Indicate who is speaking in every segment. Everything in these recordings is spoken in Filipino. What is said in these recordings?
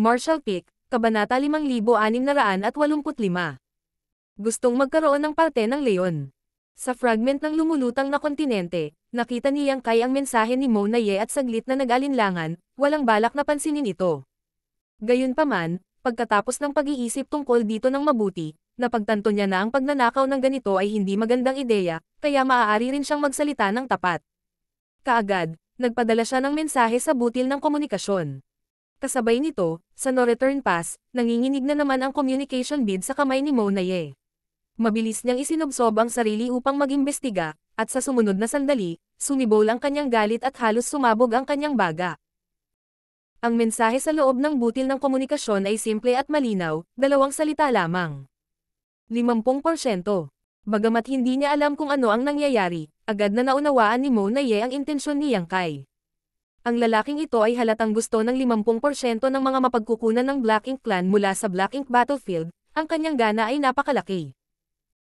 Speaker 1: Marshall Peak, Kabanata 5685. Gustong magkaroon ng parte ng leon. Sa fragment ng lumulutang na kontinente, nakita ni Yang Kai ang mensahe ni Mo Naye at saglit na nag-alinlangan, walang balak na pansinin ito. Gayunpaman, pagkatapos ng pag-iisip tungkol dito ng mabuti, napagtanto niya na ang pagnanakaw ng ganito ay hindi magandang ideya, kaya maaari rin siyang magsalita ng tapat. Kaagad, nagpadala siya ng mensahe sa butil ng komunikasyon. Kasabay nito, sa no-return pass, nanginginig na naman ang communication bid sa kamay ni Mona Ye. Mabilis niyang isinobsob ang sarili upang mag-imbestiga, at sa sumunod na sandali, sumibol ang kanyang galit at halos sumabog ang kanyang baga. Ang mensahe sa loob ng butil ng komunikasyon ay simple at malinaw, dalawang salita lamang. 50%. Bagamat hindi niya alam kung ano ang nangyayari, agad na naunawaan ni Mona Ye ang intensyon ni Yang Kai. Ang lalaking ito ay halatang gusto ng 50% ng mga mapagkukunan ng Black Ink Clan mula sa Black Ink Battlefield, ang kanyang gana ay napakalaki.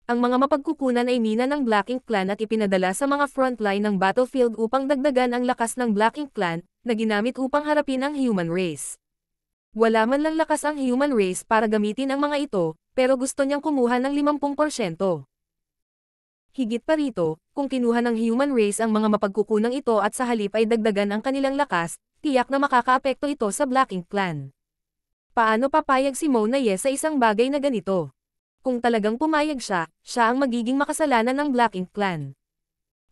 Speaker 1: Ang mga mapagkukunan ay mina ng Black Ink Clan at ipinadala sa mga frontline ng battlefield upang dagdagan ang lakas ng Black Ink Clan, na ginamit upang harapin ang human race. Wala man lang lakas ang human race para gamitin ang mga ito, pero gusto niyang kumuha ng 50%. Higit pa rito, kung kinuha ng human race ang mga mapagkukunang ito at sa halip ay dagdagan ang kanilang lakas, tiyak na makakaapekto ito sa Black Ink Clan. Paano papayag si Mo na yes sa isang bagay na ganito? Kung talagang pumayag siya, siya ang magiging makasalanan ng Black Ink Clan.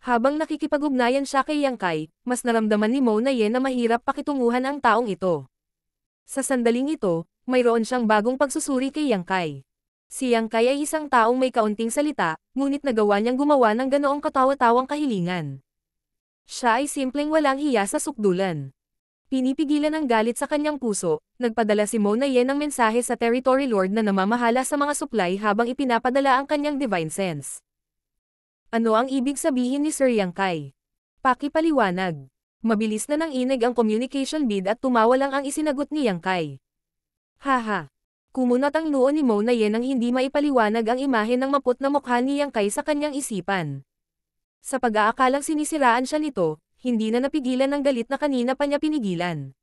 Speaker 1: Habang nakikipag-ugnayan siya kay Yang Kai, mas naramdaman ni Mo na Ye na mahirap pakitunguhan ang taong ito. Sa sandaling ito, mayroon siyang bagong pagsusuri kay Yang Kai. Si Yang Kai ay isang taong may kaunting salita, ngunit nagawa niyang gumawa ng ganoong katawa-tawang kahilingan. Siya ay simpleng walang hiya sa sukdulan. Pinipigilan ang galit sa kanyang puso, nagpadala si Mona Ye ng mensahe sa Territory Lord na namamahala sa mga supply habang ipinapadala ang kanyang divine sense. Ano ang ibig sabihin ni Sir Yang Kai? Pakipaliwanag. Mabilis na nang inig ang communication bid at tumawa lang ang isinagot ni Yang Kai. Haha. Kumunot ang noo ni Mona Yen nang hindi maipaliwanag ang imahe ng mapot na mukha ni Yang sa kanyang isipan. Sa pag-aakalang sinisiraan siya nito, hindi na napigilan ng galit na kanina pa niya pinigilan.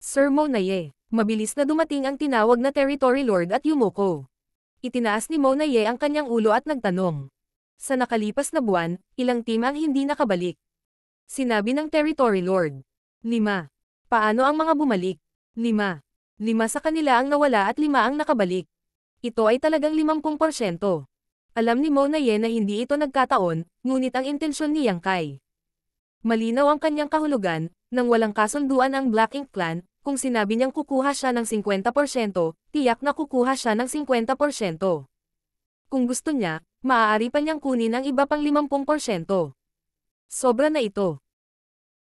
Speaker 1: Sir Monaye, mabilis na dumating ang tinawag na Territory Lord at Yumoko. Itinaas ni Monaye ang kanyang ulo at nagtanong. Sa nakalipas na buwan, ilang team ang hindi nakabalik. Sinabi ng Territory Lord. 5. Paano ang mga bumalik? 5. Lima sa kanila ang nawala at lima ang nakabalik. Ito ay talagang 50%. Alam ni Mona Ye na hindi ito nagkataon, ngunit ang intensyon ni Yang Kai. Malinaw ang kanyang kahulugan, nang walang kasunduan ang Black Ink Clan, kung sinabi niyang kukuha siya ng 50%, tiyak na kukuha siya ng 50%. Kung gusto niya, maaari pa niyang kunin ang iba pang 50%. Sobra na ito.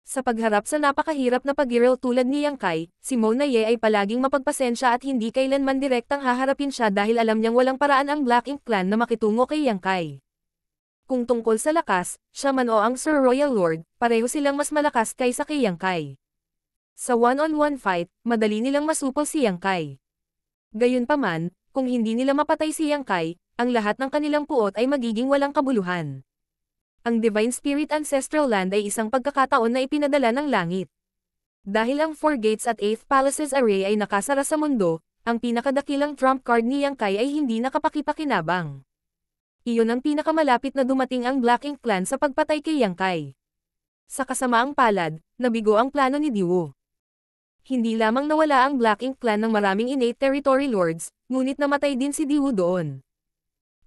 Speaker 1: Sa pagharap sa napakahirap na pagiril tulad ni Yang Kai, si Mona Ye ay palaging mapagpasensya at hindi kailanman direktang haharapin siya dahil alam niyang walang paraan ang Black Ink Clan na makitungo kay Yang Kai. Kung tungkol sa lakas, siya man o ang Sir Royal Lord, pareho silang mas malakas kaysa kay Yang Kai. Sa one-on-one -on -one fight, madali nilang masupol si Yang Kai. Gayunpaman, kung hindi nila mapatay si Yang Kai, ang lahat ng kanilang puot ay magiging walang kabuluhan ang Divine Spirit Ancestral Land ay isang pagkakataon na ipinadala ng langit. Dahil ang Four Gates at Eighth Palaces Array ay nakasara sa mundo, ang pinakadakilang trump card ni Yang Kai ay hindi nakapakipakinabang. Iyon ang pinakamalapit na dumating ang Black Ink Clan sa pagpatay kay Yang Kai. Sa kasamaang palad, nabigo ang plano ni Diwo. Hindi lamang nawala ang Black Ink Clan ng maraming innate territory lords, ngunit namatay din si Diwo doon.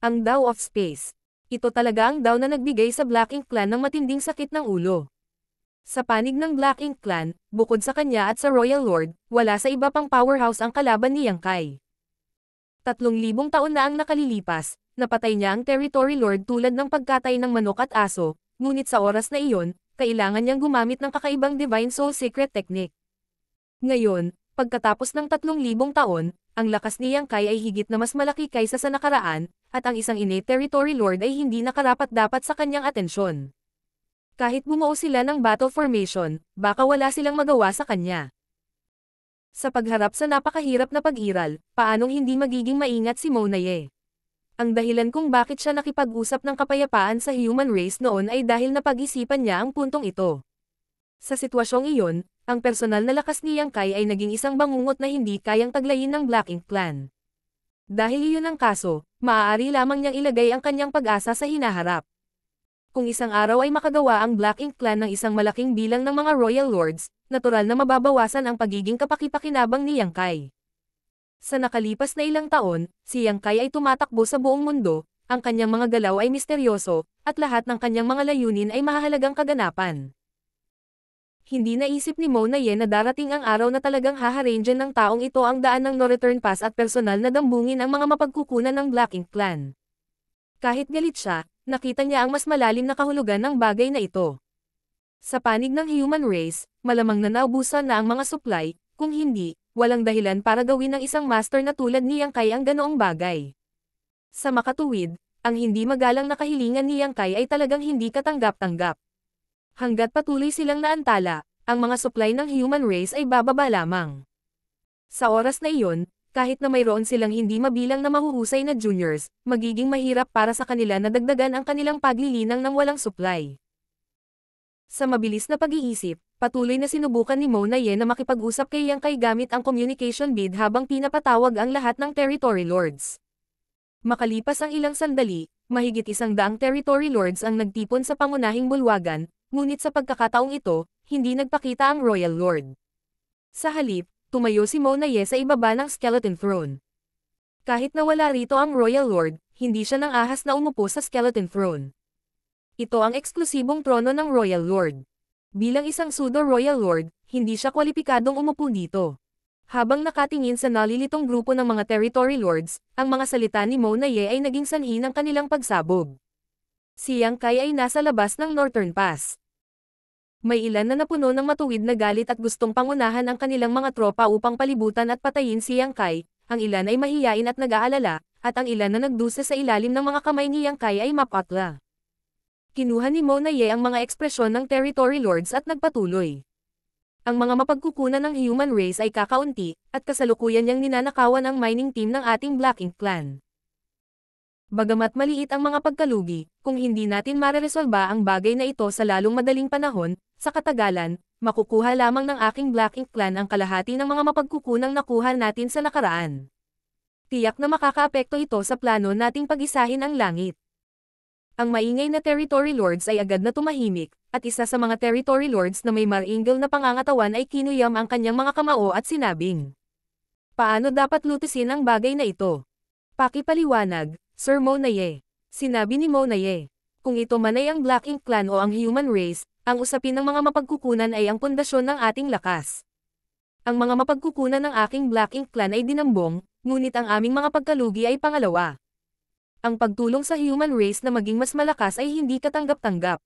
Speaker 1: Ang Dao of Space ito talaga ang daw na nagbigay sa Black Ink Clan ng matinding sakit ng ulo. Sa panig ng Black Ink Clan, bukod sa kanya at sa Royal Lord, wala sa iba pang powerhouse ang kalaban ni Yang Kai. Tatlong libong taon na ang nakalilipas, napatay niya ang Territory Lord tulad ng pagkatay ng manok at aso, ngunit sa oras na iyon, kailangan niyang gumamit ng kakaibang Divine Soul Secret Technique. Ngayon, pagkatapos ng tatlong libong taon, ang lakas ni Yang Kai ay higit na mas malaki kaysa sa nakaraan, at ang isang innate territory lord ay hindi nakarapat-dapat sa kanyang atensyon. Kahit bumuo sila ng battle formation, baka wala silang magawa sa kanya. Sa pagharap sa napakahirap na pag-iral, paanong hindi magiging maingat si Monaye? Ang dahilan kung bakit siya nakipag-usap ng kapayapaan sa human race noon ay dahil napag-isipan niya ang puntong ito. Sa sitwasyong iyon, ang personal na lakas ni Yang Kai ay naging isang bangungot na hindi kayang taglayin ng Black Ink Clan. Dahil iyon ang kaso, maaari lamang niyang ilagay ang kanyang pag-asa sa hinaharap. Kung isang araw ay makagawa ang Black Ink Clan ng isang malaking bilang ng mga Royal Lords, natural na mababawasan ang pagiging kapakipakinabang ni Yang Kai. Sa nakalipas na ilang taon, si Yang Kai ay tumatakbo sa buong mundo, ang kanyang mga galaw ay misteryoso, at lahat ng kanyang mga layunin ay mahalagang kaganapan. Hindi naisip ni Mona Ye na darating ang araw na talagang haharangin ng taong ito ang daan ng no-return pass at personal na dambungin ang mga mapagkukunan ng Black Ink Clan. Kahit galit siya, nakita niya ang mas malalim na kahulugan ng bagay na ito. Sa panig ng human race, malamang na naubusan na ang mga supply, kung hindi, walang dahilan para gawin ng isang master na tulad ni Yang Kai ang ganoong bagay. Sa makatuwid, ang hindi magalang na kahilingan ni Yang Kai ay talagang hindi katanggap-tanggap. Hanggat patuloy silang naantala, ang mga supply ng human race ay bababa lamang. Sa oras na iyon, kahit na mayroon silang hindi mabilang na mahuhusay na juniors, magiging mahirap para sa kanila na dagdagan ang kanilang paglilinang ng walang supply. Sa mabilis na pag-iisip, patuloy na sinubukan ni Mona Ye na makipag-usap kay Yang kay gamit ang communication bid habang pinapatawag ang lahat ng territory lords. Makalipas ang ilang sandali, mahigit isang daang territory lords ang nagtipon sa pangunahing bulwagan, Ngunit sa pagkakataong ito, hindi nagpakita ang Royal Lord. Sa halip, tumayo si Mona Ye sa ibaba ng Skeleton Throne. Kahit na wala rito ang Royal Lord, hindi siya nang ahas na umupo sa Skeleton Throne. Ito ang eksklusibong trono ng Royal Lord. Bilang isang pseudo-Royal Lord, hindi siya kwalipikadong umupo dito. Habang nakatingin sa nalilitong grupo ng mga territory lords, ang mga salita ni Mona Ye ay naging sanhi ng kanilang pagsabog. Si Yang Kai ay nasa labas ng Northern Pass. May ilan na napuno ng matuwid na galit at gustong pangunahan ang kanilang mga tropa upang palibutan at patayin si Yang Kai, ang ilan ay mahiyain at nag-aalala, at ang ilan na nagdusa sa ilalim ng mga kamay ni Yang Kai ay mapatla. Kinuha ni Mona Ye ang mga ekspresyon ng Territory Lords at nagpatuloy. Ang mga mapagkukunan ng human race ay kakaunti, at kasalukuyan niyang ninanakawan ang mining team ng ating Black Ink Clan. Bagamat maliit ang mga pagkalugi, kung hindi natin mareresolba ang bagay na ito sa lalong madaling panahon, sa katagalan, makukuha lamang ng aking Black Ink Clan ang kalahati ng mga mapagkukunang nakuha natin sa nakaraan. Tiyak na makakaapekto ito sa plano nating pag-isahin ang langit. Ang maingay na Territory Lords ay agad na tumahimik, at isa sa mga Territory Lords na may maringgil na pangangatawan ay kinuyam ang kanyang mga kamao at sinabing, Paano dapat lutusin ang bagay na ito? Pakipaliwanag, Sir Monaye. Sinabi ni Monaye, kung ito man ay ang Black Ink Clan o ang human race, ang usapin ng mga mapagkukunan ay ang pundasyon ng ating lakas. Ang mga mapagkukunan ng aking Black Ink Clan ay dinambong, ngunit ang aming mga pagkalugi ay pangalawa. Ang pagtulong sa human race na maging mas malakas ay hindi katanggap-tanggap.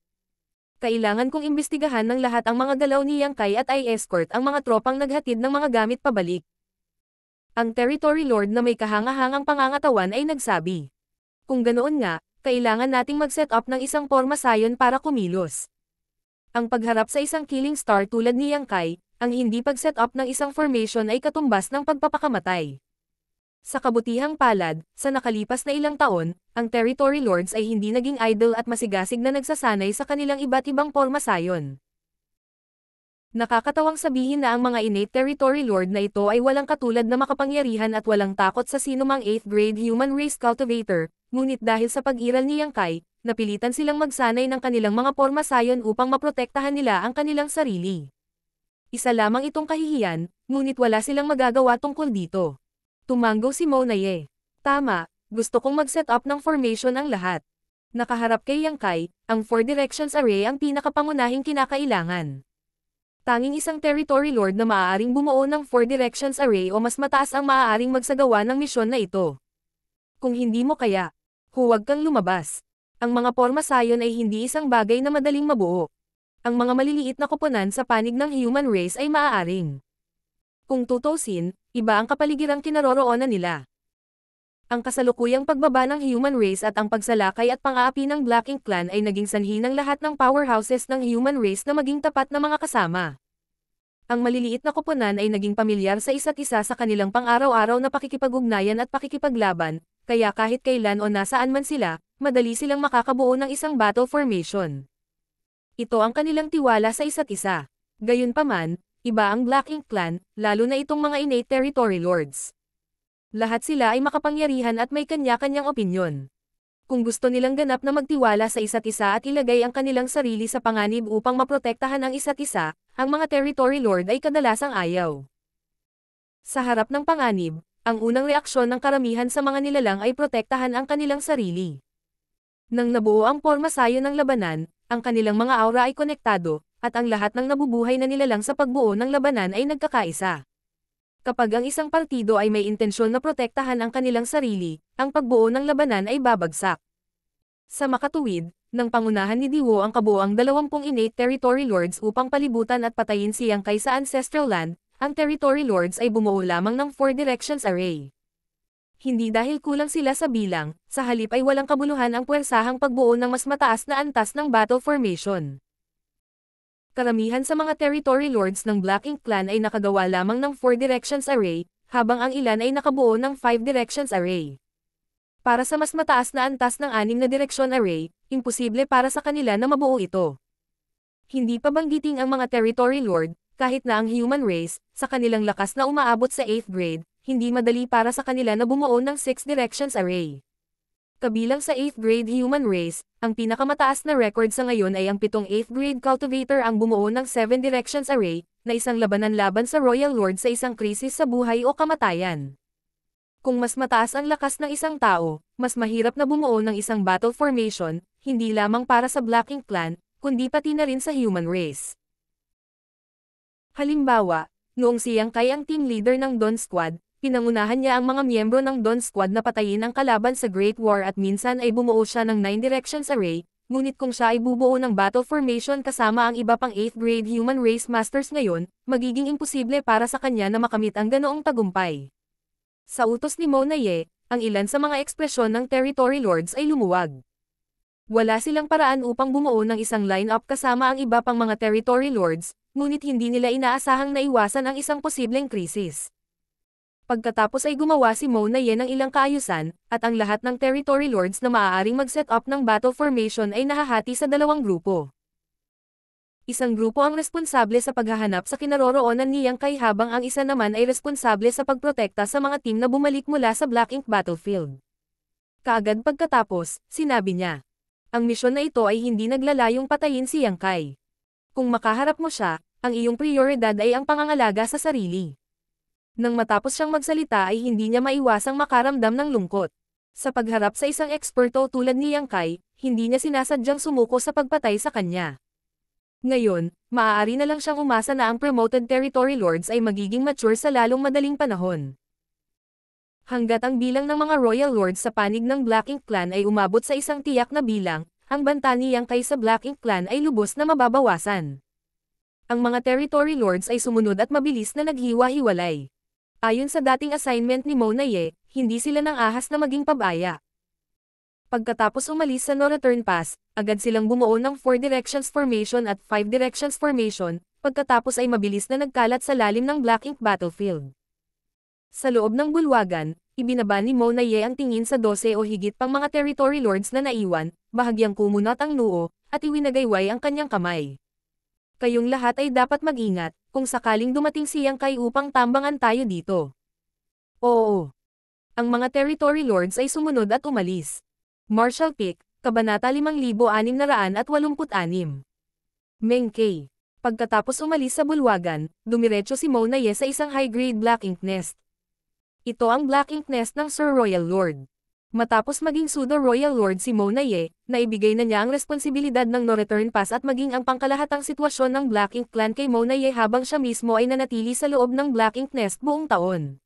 Speaker 1: Kailangan kong imbestigahan ng lahat ang mga galaw ni Yang Kai at i-escort ang mga tropang naghatid ng mga gamit pabalik. Ang Territory Lord na may kahangahangang pangangatawan ay nagsabi. Kung ganoon nga, kailangan nating mag-set up ng isang forma sayon para kumilos. Ang pagharap sa isang killing star tulad ni Yang Kai, ang hindi pag-set up ng isang formation ay katumbas ng pagpapakamatay. Sa kabutihang palad, sa nakalipas na ilang taon, ang Territory Lords ay hindi naging idol at masigasig na nagsasanay sa kanilang iba't ibang forma sayon. Nakakatawang sabihin na ang mga innate Territory Lord na ito ay walang katulad na makapangyarihan at walang takot sa sinumang 8th grade human race cultivator, Ngunit dahil sa pag-iral ni Yang Kai, napilitan silang magsanay ng kanilang mga porma sayon upang maprotektahan nila ang kanilang sarili. Isa lamang itong kahihiyan, ngunit wala silang magagawa tungkol dito. Tumango si Monaye. Tama, gusto kong mag-set up ng formation ang lahat. Nakaharap kay Yang Kai, ang Four Directions Array ang pinakapangunahing kinakailangan. Tanging isang territory lord na maaaring bumuo ng Four Directions Array o mas mataas ang maaaring magsagawa ng misyon na ito. Kung hindi mo kaya, Huwag kang lumabas. Ang mga porma sayon ay hindi isang bagay na madaling mabuo. Ang mga maliliit na koponan sa panig ng human race ay maaaring. Kung tutusin, iba ang kapaligirang kinaroroonan nila. Ang kasalukuyang pagbaba ng human race at ang pagsalakay at pang-aapi ng Black Ink Clan ay naging sanhi ng lahat ng powerhouses ng human race na maging tapat na mga kasama. Ang maliliit na koponan ay naging pamilyar sa isa't isa sa kanilang pang-araw-araw na pakikipag-ugnayan at pakikipaglaban, kaya kahit kailan o nasaan man sila, madali silang makakabuo ng isang battle formation. Ito ang kanilang tiwala sa isa't isa. Gayunpaman, iba ang Black Ink Clan, lalo na itong mga innate territory lords. Lahat sila ay makapangyarihan at may kanya-kanyang opinyon. Kung gusto nilang ganap na magtiwala sa isa't isa at ilagay ang kanilang sarili sa panganib upang maprotektahan ang isa't isa, ang mga territory lord ay kadalasang ayaw. Sa harap ng panganib, ang unang reaksyon ng karamihan sa mga nilalang ay protektahan ang kanilang sarili. Nang nabuo ang sayo ng labanan, ang kanilang mga aura ay konektado, at ang lahat ng nabubuhay na nilalang sa pagbuo ng labanan ay nagkakaisa. Kapag ang isang partido ay may intensyon na protektahan ang kanilang sarili, ang pagbuo ng labanan ay babagsak. Sa makatuwid, nang pangunahan ni Diwo ang kabuoang 20 innate territory lords upang palibutan at patayin siyang Yangkay sa ancestral land, ang territory lords ay bumuo lamang ng four directions array. Hindi dahil kulang sila sa bilang, sa halip ay walang kabuluhan ang puwersahang pagbuo ng mas mataas na antas ng battle formation. Karamihan sa mga territory lords ng Black Ink Clan ay nakagawa lamang ng four directions array, habang ang ilan ay nakabuo ng five directions array. Para sa mas mataas na antas ng anim na direksyon array, imposible para sa kanila na mabuo ito. Hindi pa pabanggiting ang mga territory lord, kahit na ang human race, sa kanilang lakas na umaabot sa 8th grade, hindi madali para sa kanila na bumuo ng 6 directions array. Kabilang sa 8th grade human race, ang pinakamataas na record sa ngayon ay ang pitong 8th grade cultivator ang bumuo ng 7 directions array, na isang labanan laban sa Royal Lord sa isang krisis sa buhay o kamatayan. Kung mas mataas ang lakas ng isang tao, mas mahirap na bumuo ng isang battle formation, hindi lamang para sa blocking Ink kundi pati na rin sa human race. Halimbawa, noong siyang kay ang team leader ng Don Squad, pinangunahan niya ang mga miyembro ng Don Squad na patayin ang kalaban sa Great War at minsan ay bumuo siya ng 9 Directions Array, ngunit kung siya ay bubuo ng battle formation kasama ang iba pang 8th grade human race masters ngayon, magiging imposible para sa kanya na makamit ang ganoong tagumpay. Sa utos ni Monaye, ang ilan sa mga ekspresyon ng Territory Lords ay lumuwag. Wala silang paraan upang bumuo ng isang lineup kasama ang iba pang mga Territory Lords, ngunit hindi nila inaasahang naiwasan ang isang posibleng krisis. Pagkatapos ay gumawa si Mo na Yen ng ilang kaayusan, at ang lahat ng territory lords na maaaring mag-set up ng battle formation ay nahahati sa dalawang grupo. Isang grupo ang responsable sa paghahanap sa kinaroroonan niyang kay habang ang isa naman ay responsable sa pagprotekta sa mga team na bumalik mula sa Black Ink Battlefield. Kaagad pagkatapos, sinabi niya. Ang misyon na ito ay hindi naglalayong patayin si Yang Kai. Kung makaharap mo siya, ang iyong prioridad ay ang pangangalaga sa sarili. Nang matapos siyang magsalita ay hindi niya maiwasang makaramdam ng lungkot. Sa pagharap sa isang eksperto tulad ni Yang Kai, hindi niya sinasadyang sumuko sa pagpatay sa kanya. Ngayon, maaari na lang siyang umasa na ang promoted territory lords ay magiging mature sa lalong madaling panahon. Hanggat ang bilang ng mga royal lords sa panig ng Black Ink Clan ay umabot sa isang tiyak na bilang, ang banta niyang kay sa Black Ink Clan ay lubos na mababawasan. Ang mga Territory Lords ay sumunod at mabilis na naghiwa-hiwalay. Ayon sa dating assignment ni Monaye, hindi sila nang ahas na maging pabaya. Pagkatapos umalis sa no return pass, agad silang bumuo ng 4 directions formation at 5 directions formation, pagkatapos ay mabilis na nagkalat sa lalim ng Black Ink Battlefield. Sa loob ng bulwagan, Ibinaba ni Mo na Ye ang tingin sa 12 o higit pang mga territory lords na naiwan, bahagyang kumunot ang noo, at iwinagayway ang kanyang kamay. Kayong lahat ay dapat mag-ingat, kung sakaling dumating siyang kay upang tambangan tayo dito. Oo. Ang mga territory lords ay sumunod at umalis. Marshall Pick, Kabanata 5686. Meng K. Pagkatapos umalis sa bulwagan, dumiretso si Mona Ye sa isang high-grade black ink nest, ito ang Black Ink Nest ng Sir Royal Lord. Matapos maging pseudo-royal lord si Monaye, naibigay na niya ang responsibilidad ng no-return pass at maging ang pangkalahatang sitwasyon ng Black Ink Clan kay Monaye habang siya mismo ay nanatili sa loob ng Black Ink Nest buong taon.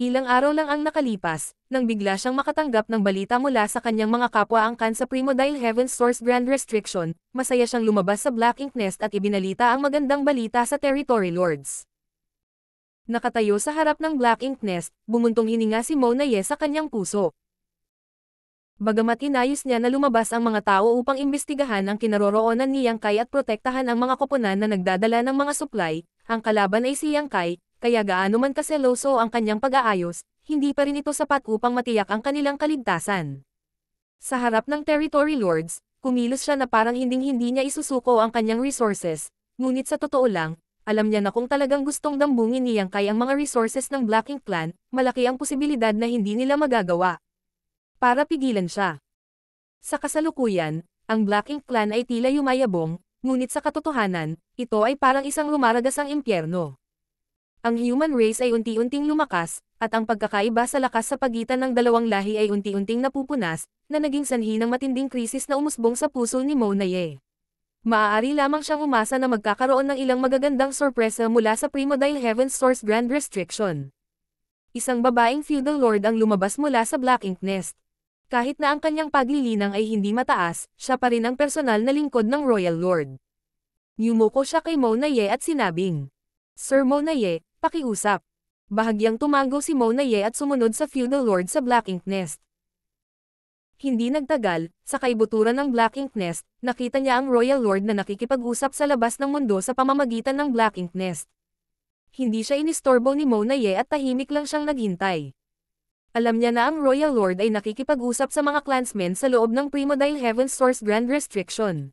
Speaker 1: Ilang araw lang ang nakalipas, nang bigla siyang makatanggap ng balita mula sa kanyang mga kapwa angkan sa Primo dahil Heaven's Source Grand Restriction, masaya siyang lumabas sa Black Ink Nest at ibinalita ang magandang balita sa Territory Lords. Nakatayo sa harap ng Black Ink Nest, bumuntong hininga si Monaye sa kanyang puso. Bagamat inayos niya na lumabas ang mga tao upang imbestigahan ang kinaroroonan ni Yang Kai at protektahan ang mga koponan na nagdadala ng mga supply, ang kalaban ay si Yang Kai, kaya gaano man kaseloso ang kanyang pag-aayos, hindi pa rin ito sapat upang matiyak ang kanilang kaligtasan. Sa harap ng Territory Lords, kumilos siya na parang hinding-hindi niya isusuko ang kanyang resources, ngunit sa totoo lang, alam niya na kung talagang gustong dambungin ni Yang Kai ang mga resources ng Black Ink Clan, malaki ang posibilidad na hindi nila magagawa. Para pigilan siya. Sa kasalukuyan, ang Black Ink Clan ay tila yumayabong, ngunit sa katotohanan, ito ay parang isang lumaragas ang impyerno. Ang human race ay unti-unting lumakas, at ang pagkakaiba sa lakas sa pagitan ng dalawang lahi ay unti-unting napupunas, na naging sanhi ng matinding krisis na umusbong sa puso ni Monaye. Maaari lamang siyang umasa na magkakaroon ng ilang magagandang sorpresa mula sa Primo dahil Heaven Source Grand Restriction. Isang babaeng feudal lord ang lumabas mula sa Black Ink Nest. Kahit na ang kanyang paglilinang ay hindi mataas, siya pa rin ang personal na lingkod ng Royal Lord. Yumuko siya kay Monaye at sinabing, Sir Monaye, pakiusap. Bahagyang tumango si Monaye at sumunod sa feudal lord sa Black Ink Nest. Hindi nagtagal, sa kaibuturan ng Black Ink Nest, nakita niya ang Royal Lord na nakikipag-usap sa labas ng mundo sa pamamagitan ng Black Ink Nest. Hindi siya inistorbo ni Monaye at tahimik lang siyang naghintay. Alam niya na ang Royal Lord ay nakikipag-usap sa mga clansmen sa loob ng Primodile Heaven Source Grand Restriction.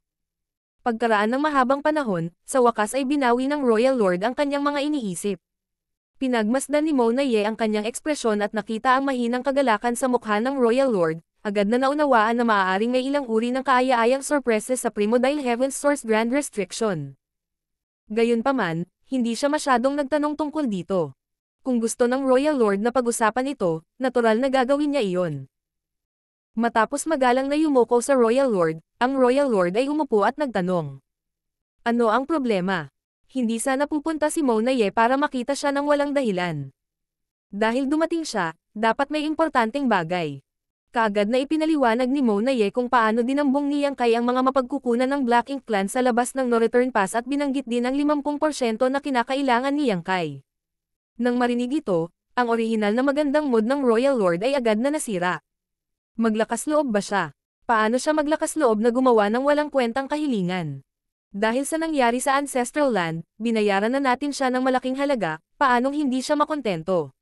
Speaker 1: Pagkaraan ng mahabang panahon, sa wakas ay binawi ng Royal Lord ang kanyang mga iniisip. Pinagmasdan ni Monaye ang kanyang ekspresyon at nakita ang mahinang kagalakan sa mukha ng Royal Lord, agad na naunawaan na maaaring may ilang uri ng kaaya-ayang sorpresa sa primo dahil Heaven's Source Grand Restriction. Gayunpaman, hindi siya masyadong nagtanong tungkol dito. Kung gusto ng Royal Lord na pag-usapan ito, natural na gagawin niya iyon. Matapos magalang na yumuko sa Royal Lord, ang Royal Lord ay umupo at nagtanong. Ano ang problema? Hindi sana pupunta si Mona Ye para makita siya ng walang dahilan. Dahil dumating siya, dapat may importanteng bagay. Kaagad na ipinaliwanag ni Monay kung paano dinambong ni Yang ang mga mapagkukunan ng Black Ink Clan sa labas ng no-return pass at binanggit din ang 50% na kinakailangan ni Yang Nang marinig ito, ang orihinal na magandang mood ng Royal Lord ay agad na nasira. Maglakas loob ba siya? Paano siya maglakas loob na gumawa ng walang kwentang kahilingan? Dahil sa nangyari sa Ancestral Land, binayaran na natin siya ng malaking halaga, paanong hindi siya makontento?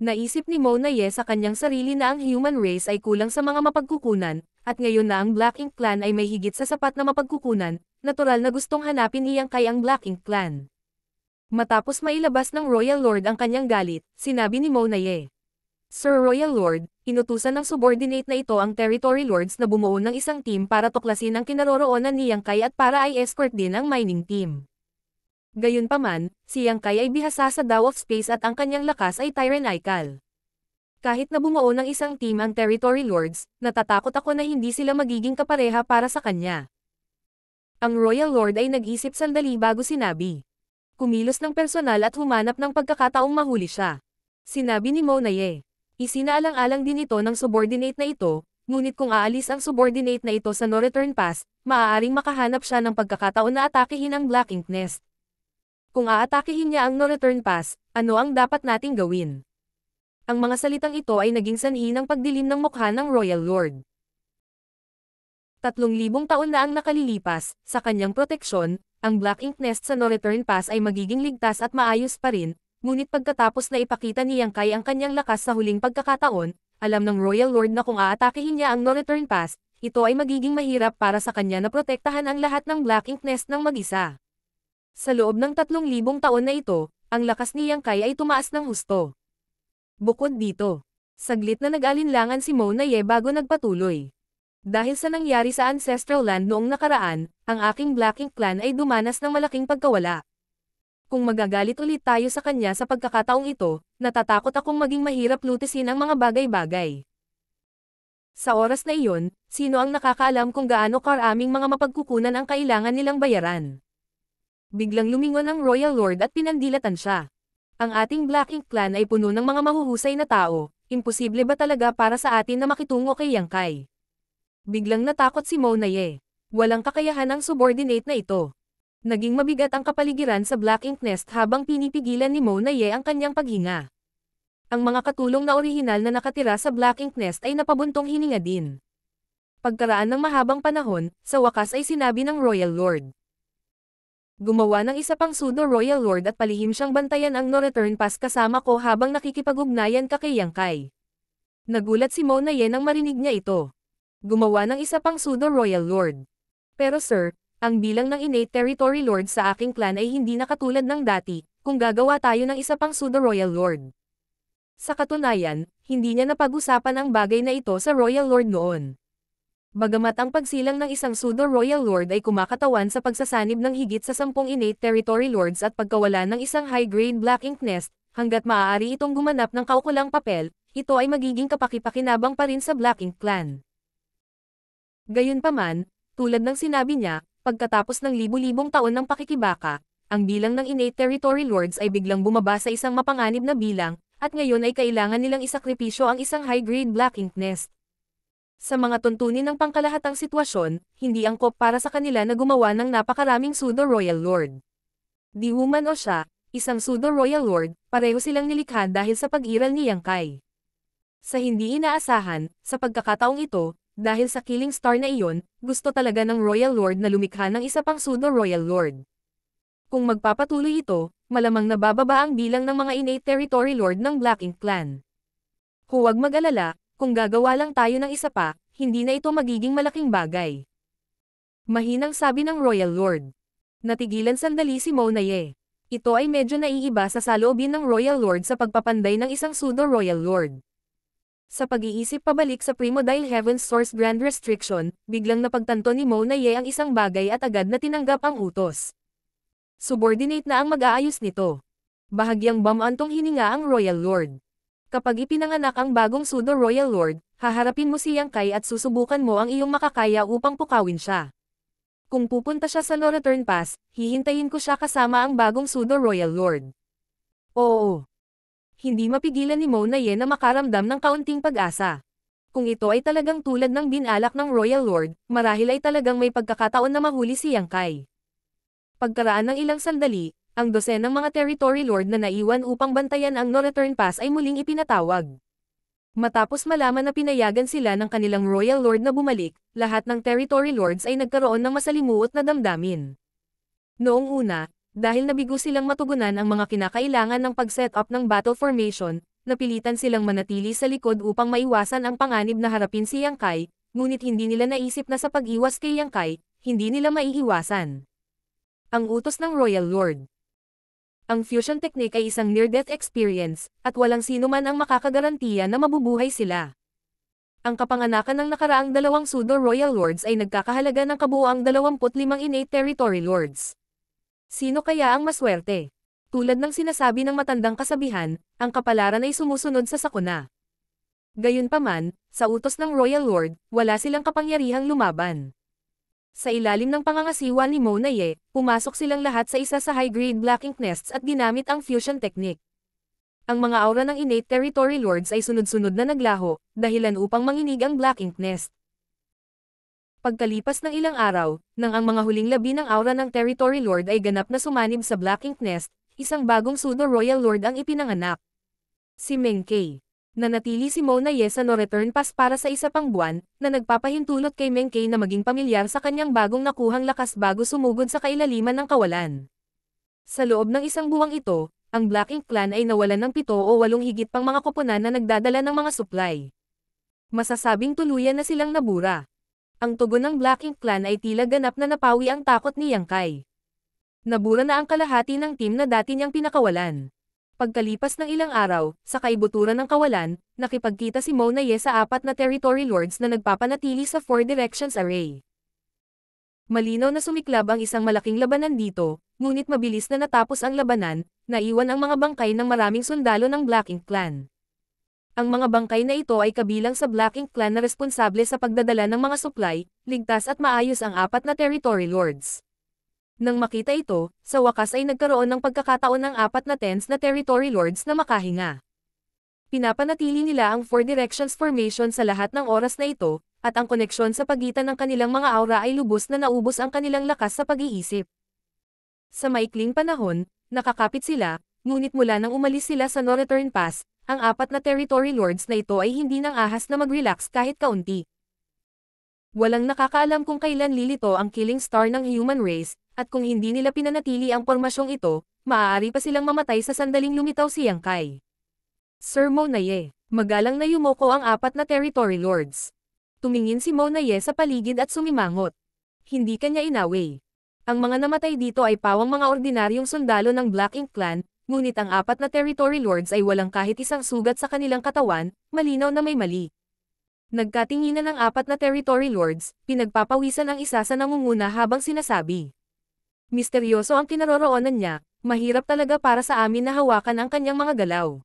Speaker 1: Naisip ni Mona Ye sa kanyang sarili na ang human race ay kulang sa mga mapagkukunan, at ngayon na ang Black Ink Clan ay may higit sa sapat na mapagkukunan, natural na gustong hanapin iyang kay ang Black Ink Clan. Matapos mailabas ng Royal Lord ang kanyang galit, sinabi ni Mona Ye. Sir Royal Lord, inutusan ng subordinate na ito ang Territory Lords na bumuo ng isang team para tuklasin ang kinaroroonan ni Yang Kai at para ay escort din ang mining team. Gayunpaman, si Yang Kai ay bihasa sa Dao of Space at ang kanyang lakas ay tyrannical. Kahit na bumuo ng isang team ang Territory Lords, natatakot ako na hindi sila magiging kapareha para sa kanya. Ang Royal Lord ay nag-isip sandali bago sinabi. Kumilos ng personal at humanap ng pagkakataong mahuli siya. Sinabi ni Monaye. Isinaalang-alang din ito ng subordinate na ito, ngunit kung aalis ang subordinate na ito sa no-return pass, maaaring makahanap siya ng pagkakataon na atakihin ang Black Ink Nest. Kung aatakihin niya ang no-return pass, ano ang dapat nating gawin? Ang mga salitang ito ay naging sanhi ng pagdilim ng mukha ng Royal Lord. Tatlong libong taon na ang nakalilipas, sa kanyang proteksyon, ang Black Ink Nest sa no-return pass ay magiging ligtas at maayos pa rin, ngunit pagkatapos na ipakita ni Yang Kai ang kanyang lakas sa huling pagkakataon, alam ng Royal Lord na kung aatakihin niya ang no-return pass, ito ay magiging mahirap para sa kanya na protektahan ang lahat ng Black Ink Nest ng mag-isa. Sa loob ng 3,000 taon na ito, ang lakas ni Yang Kai ay tumaas ng husto. Bukod dito, saglit na nag-alinlangan si Mona Ye bago nagpatuloy. Dahil sa nangyari sa Ancestral Land noong nakaraan, ang aking Black Ink Clan ay dumanas ng malaking pagkawala. Kung magagalit ulit tayo sa kanya sa pagkakataong ito, natatakot akong maging mahirap lutisin ang mga bagay-bagay. Sa oras na iyon, sino ang nakakaalam kung gaano karaming mga mapagkukunan ang kailangan nilang bayaran? biglang lumingon ang Royal Lord at pinandilatan siya. Ang ating Black Ink Clan ay puno ng mga mahuhusay na tao, imposible ba talaga para sa atin na makitungo kay Yang Kai? Biglang natakot si Monaye. Walang kakayahan ang subordinate na ito. Naging mabigat ang kapaligiran sa Black Ink Nest habang pinipigilan ni Monaye ang kanyang paghinga. Ang mga katulong na orihinal na nakatira sa Black Ink Nest ay napabuntong hininga din. Pagkaraan ng mahabang panahon, sa wakas ay sinabi ng Royal Lord gumawa ng isa pang pseudo Royal Lord at palihim siyang bantayan ang no-return pass kasama ko habang nakikipagugnayan ka kay Yang Kai. Nagulat si Mona Ye nang marinig niya ito. Gumawa ng isa pang pseudo Royal Lord. Pero sir, ang bilang ng innate territory lord sa aking clan ay hindi nakatulad ng dati, kung gagawa tayo ng isa pang pseudo Royal Lord. Sa katunayan, hindi niya napag-usapan ang bagay na ito sa Royal Lord noon. Bagamat ang pagsilang ng isang pseudo-royal lord ay kumakatawan sa pagsasanib ng higit sa sampung innate territory lords at pagkawala ng isang high-grade black ink nest, hanggat maaari itong gumanap ng kaukulang papel, ito ay magiging kapakipakinabang pa rin sa Black Ink Clan. Gayunpaman, tulad ng sinabi niya, pagkatapos ng libu-libong taon ng pakikibaka, ang bilang ng innate territory lords ay biglang bumaba sa isang mapanganib na bilang, at ngayon ay kailangan nilang isakripisyo ang isang high-grade Black Ink Nest. Sa mga tuntunin ng pangkalahatang sitwasyon, hindi angkop para sa kanila na gumawa ng napakaraming pseudo-royal lord. Di woman o siya, isang pseudo-royal lord, pareho silang nilikha dahil sa pag-iral ni Yang Kai. Sa hindi inaasahan, sa pagkakataong ito, dahil sa killing star na iyon, gusto talaga ng royal lord na lumikha ng isa pang pseudo-royal lord. Kung magpapatuloy ito, malamang nabababa ang bilang ng mga innate territory lord ng Black Ink Clan. Huwag mag-alala, kung gagawa lang tayo ng isa pa, hindi na ito magiging malaking bagay. Mahinang sabi ng Royal Lord. Natigilan sandali si Monaye. Ito ay medyo naiiba sa saloobin ng Royal Lord sa pagpapanday ng isang pseudo-Royal Lord. Sa pag-iisip pabalik sa Primo dahil Heaven's Source Grand Restriction, biglang napagtanto ni Monaye ang isang bagay at agad na tinanggap ang utos. Subordinate na ang mag-aayos nito. Bahagyang bamantong hininga ang Royal Lord. Kapag ipinanganak ang bagong Sudo Royal Lord, haharapin mo si Yang Kai at susubukan mo ang iyong makakaya upang pukawin siya. Kung pupunta siya sa Loreturn Pass, hihintayin ko siya kasama ang bagong Sudo Royal Lord. Oo. Hindi mapigilan ni Mona Ye na makaramdam ng kaunting pag-asa. Kung ito ay talagang tulad ng binalak ng Royal Lord, marahil ay talagang may pagkakataon na mahuli si Yang Kai. Pagkaraan ng ilang sandali, ang dosen ng mga territory lord na naiwan upang bantayan ang no-return pass ay muling ipinatawag. Matapos malaman na pinayagan sila ng kanilang royal lord na bumalik, lahat ng territory lords ay nagkaroon ng masalimuot na damdamin. Noong una, dahil nabigo silang matugunan ang mga kinakailangan ng pag-set up ng battle formation, napilitan silang manatili sa likod upang maiwasan ang panganib na harapin si Yang Kai, ngunit hindi nila naisip na sa pag-iwas kay Yang Kai, hindi nila maiiwasan. Ang utos ng Royal Lord ang fusion technique ay isang near-death experience, at walang sino man ang makakagarantiya na mabubuhay sila. Ang kapanganakan ng nakaraang dalawang sudo Royal Lords ay nagkakahalaga ng kabuoang 25 innate territory lords. Sino kaya ang maswerte? Tulad ng sinasabi ng matandang kasabihan, ang kapalaran ay sumusunod sa sakuna. Gayunpaman, sa utos ng Royal Lord, wala silang kapangyarihang lumaban. Sa ilalim ng pangangasiwa ni Monaye, pumasok silang lahat sa isa sa high-grade black ink nests at ginamit ang fusion technique. Ang mga aura ng innate territory lords ay sunod-sunod na naglaho, dahilan upang manginig ang black ink nest. Pagkalipas ng ilang araw, nang ang mga huling labi ng aura ng territory lord ay ganap na sumanib sa black ink nest, isang bagong pseudo-royal lord ang ipinanganak. Si Mengkei. Nanatili si Mona Yesa no return pass para sa isa pang buwan, na nagpapahintulot kay Mengke na maging pamilyar sa kanyang bagong nakuhang lakas bago sumugod sa kailaliman ng kawalan. Sa loob ng isang buwang ito, ang Black Ink Clan ay nawalan ng pito o walong higit pang mga koponan na nagdadala ng mga supply. Masasabing tuluyan na silang nabura. Ang tugon ng Black Ink Clan ay tila ganap na napawi ang takot ni Yang Kai. Nabura na ang kalahati ng team na dati niyang pinakawalan. Pagkalipas ng ilang araw, sa kaibuturan ng kawalan, nakipagkita si Monaye sa apat na territory lords na nagpapanatili sa Four Directions Array. Malinaw na sumiklab ang isang malaking labanan dito, ngunit mabilis na natapos ang labanan, naiwan ang mga bangkay ng maraming sundalo ng Black Ink Clan. Ang mga bangkay na ito ay kabilang sa Black Ink Clan na responsable sa pagdadala ng mga supply, ligtas at maayos ang apat na territory lords. Nang makita ito, sa wakas ay nagkaroon ng pagkakataon ng apat na tens na territory lords na makahinga. Pinapanatili nila ang four directions formation sa lahat ng oras na ito, at ang koneksyon sa pagitan ng kanilang mga aura ay lubos na naubos ang kanilang lakas sa pag-iisip. Sa maikling panahon, nakakapit sila, ngunit mula nang umalis sila sa No Return Pass, ang apat na territory lords na ito ay hindi nang ahas na mag-relax kahit kaunti. Walang nakakaalam kung kailan lilito ang killing star ng human race, at kung hindi nila pinanatili ang pormasyong ito, maaari pa silang mamatay sa sandaling lumitaw si Yang Kai. Sir Monaye, magalang na yumoko ang apat na territory lords. Tumingin si Monaye sa paligid at sumimangot. Hindi kanya inaway. Ang mga namatay dito ay pawang mga ordinaryong sundalo ng Black Ink Clan, ngunit ang apat na territory lords ay walang kahit isang sugat sa kanilang katawan, malinaw na may mali. Nagkatinginan ng apat na territory lords, pinagpapawisan ang isa sa nangunguna habang sinasabi. Misteryoso ang kinaroroonan niya, mahirap talaga para sa amin na hawakan ang kanyang mga galaw.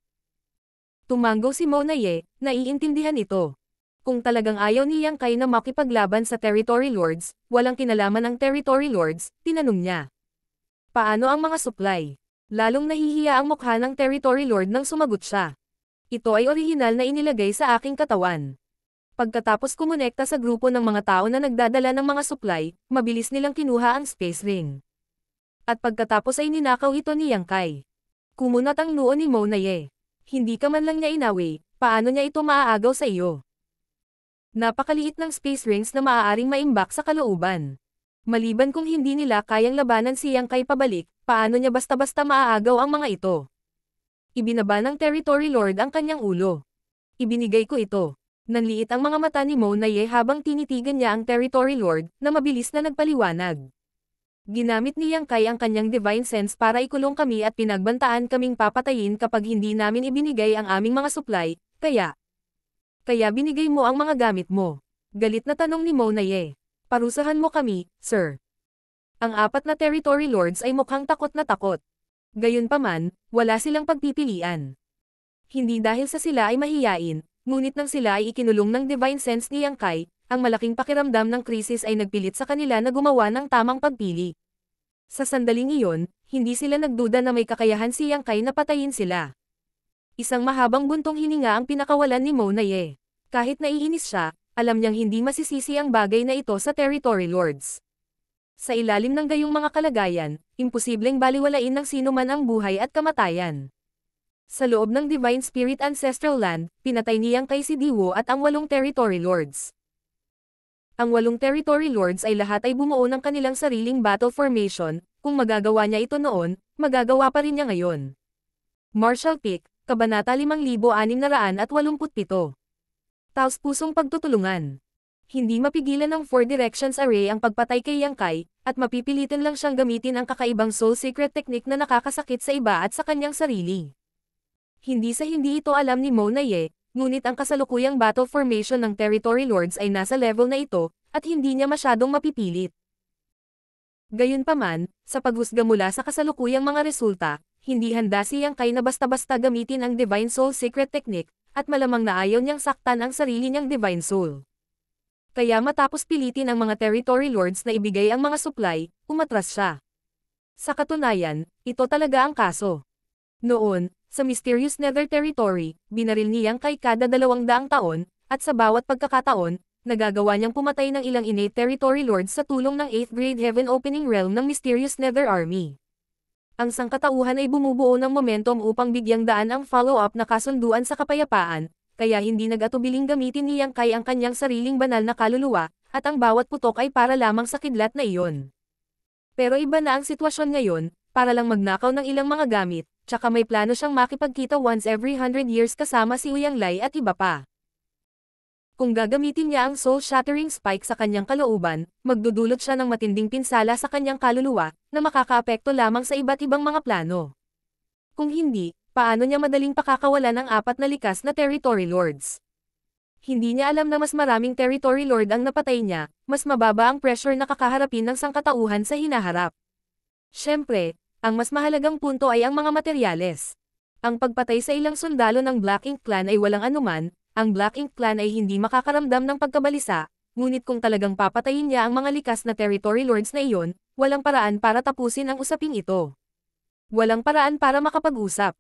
Speaker 1: Tumanggo si Monaye, naiintindihan ito. Kung talagang ayaw ni Yang Kai na makipaglaban sa Territory Lords, walang kinalaman ang Territory Lords, tinanong niya. Paano ang mga supply? Lalong nahihiya ang mukha ng Territory Lord nang sumagot siya. Ito ay orihinal na inilagay sa aking katawan. Pagkatapos kumonekta sa grupo ng mga tao na nagdadala ng mga supply, mabilis nilang kinuha ang space ring at pagkatapos ay ninakaw ito ni Yang Kai. Kumunot ang noo ni Mo na ye. Hindi ka man lang niya inawi, paano niya ito maaagaw sa iyo? Napakaliit ng space rings na maaaring maimbak sa kalooban. Maliban kung hindi nila kayang labanan si Yang Kai pabalik, paano niya basta-basta maaagaw ang mga ito? Ibinaba ng Territory Lord ang kanyang ulo. Ibinigay ko ito. Nanliit ang mga mata ni Mo na ye habang tinitigan niya ang Territory Lord na mabilis na nagpaliwanag. Ginamit niyang kay ang kanyang divine sense para ikulong kami at pinagbantaan kaming papatayin kapag hindi namin ibinigay ang aming mga supply, kaya. Kaya binigay mo ang mga gamit mo. Galit na tanong ni Monaye. Parusahan mo kami, sir. Ang apat na territory lords ay mukhang takot na takot. Gayunpaman, wala silang pagpipilian. Hindi dahil sa sila ay mahiyain, ngunit nang sila ay ikinulong ng divine sense ni Yang Kai, ang malaking pakiramdam ng krisis ay nagpilit sa kanila na gumawa ng tamang pagpili. Sa sandaling iyon, hindi sila nagduda na may kakayahan si Yang Kai na patayin sila. Isang mahabang buntong hininga ang pinakawalan ni Monaye. Kahit naiinis siya, alam niyang hindi masisisi ang bagay na ito sa Territory Lords. Sa ilalim ng gayong mga kalagayan, imposibleng baliwalain ng sino man ang buhay at kamatayan. Sa loob ng Divine Spirit Ancestral Land, pinatay niyang kay si Diwo at ang walong Territory Lords. Ang walong territory lords ay lahat ay bumuo ng kanilang sariling battle formation, kung magagawa niya ito noon, magagawa pa rin niya ngayon. Marshall Peak, Kabanata 5687. Taos pusong pagtutulungan. Hindi mapigilan ng Four Directions Array ang pagpatay kay Yang Kai, at mapipilitin lang siyang gamitin ang kakaibang soul secret technique na nakakasakit sa iba at sa kanyang sarili. Hindi sa hindi ito alam ni Mo na Ye, ngunit ang kasalukuyang battle formation ng Territory Lords ay nasa level na ito, at hindi niya masyadong mapipilit. Gayunpaman, sa paghusga mula sa kasalukuyang mga resulta, hindi handa siyang kay na basta-basta gamitin ang Divine Soul Secret Technique, at malamang na ayaw niyang saktan ang sarili niyang Divine Soul. Kaya matapos pilitin ang mga Territory Lords na ibigay ang mga supply, umatras siya. Sa katunayan, ito talaga ang kaso. Noon, sa mysterious Nether Territory, binaril niyang kay kada dalawang daang taon, at sa bawat pagkakataon, nagagawa niyang pumatay ng ilang innate territory lords sa tulong ng 8th grade heaven opening realm ng mysterious Nether Army. Ang sangkatauhan ay bumubuo ng momentum upang bigyang daan ang follow-up na kasunduan sa kapayapaan, kaya hindi nagatubiling gamitin ni Yang kay ang kanyang sariling banal na kaluluwa, at ang bawat putok ay para lamang sa kidlat na iyon. Pero iba na ang sitwasyon ngayon, para lang magnakaw ng ilang mga gamit, tsaka may plano siyang makipagkita once every 100 years kasama si Uyang Lai at iba pa. Kung gagamitin niya ang soul-shattering spike sa kanyang kalooban, magdudulot siya ng matinding pinsala sa kanyang kaluluwa, na makakaapekto lamang sa iba't ibang mga plano. Kung hindi, paano niya madaling pakakawalan ng apat na likas na territory lords? Hindi niya alam na mas maraming territory lord ang napatay niya, mas mababa ang pressure na kakaharapin ng sangkatauhan sa hinaharap. Siyempre, ang mas mahalagang punto ay ang mga materyales. Ang pagpatay sa ilang sundalo ng Black Ink Clan ay walang anuman, ang Black Ink Clan ay hindi makakaramdam ng pagkabalisa, ngunit kung talagang papatayin niya ang mga likas na territory lords na iyon, walang paraan para tapusin ang usaping ito. Walang paraan para makapag-usap.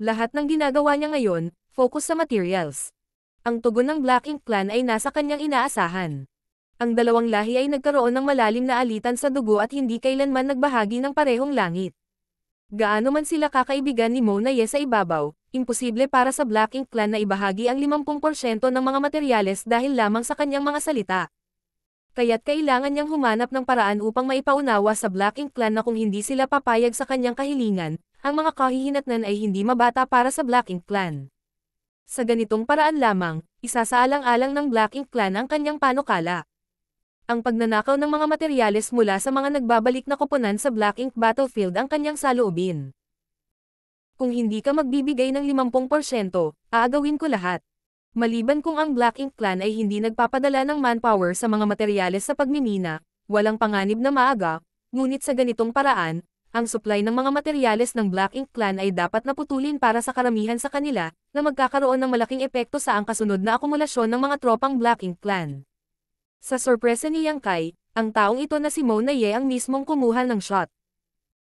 Speaker 1: Lahat ng ginagawa niya ngayon, focus sa materials. Ang tugon ng Black Ink Clan ay nasa kanyang inaasahan ang dalawang lahi ay nagkaroon ng malalim na alitan sa dugo at hindi kailanman nagbahagi ng parehong langit. Gaano man sila kakaibigan ni Mona Ye sa ibabaw, imposible para sa Black Ink Clan na ibahagi ang 50% ng mga materyales dahil lamang sa kanyang mga salita. Kaya't kailangan niyang humanap ng paraan upang maipaunawa sa Black Ink Clan na kung hindi sila papayag sa kanyang kahilingan, ang mga kahihinatnan ay hindi mabata para sa Black Ink Clan. Sa ganitong paraan lamang, isasaalang-alang ng Black Ink Clan ang kanyang panukala. Ang pagnanakaw ng mga materyales mula sa mga nagbabalik na koponan sa Black Ink Battlefield ang kanyang saloobin. Kung hindi ka magbibigay ng 50%, aagawin ko lahat. Maliban kung ang Black Ink Clan ay hindi nagpapadala ng manpower sa mga materyales sa pagmimina, walang panganib na maaga, ngunit sa ganitong paraan, ang supply ng mga materyales ng Black Ink Clan ay dapat naputulin para sa karamihan sa kanila, na magkakaroon ng malaking epekto sa ang kasunod na akumulasyon ng mga tropang Black Ink Clan. Sa sorpresa ni Yang Kai, ang taong ito na si Mona Ye ang mismong kumuha ng shot.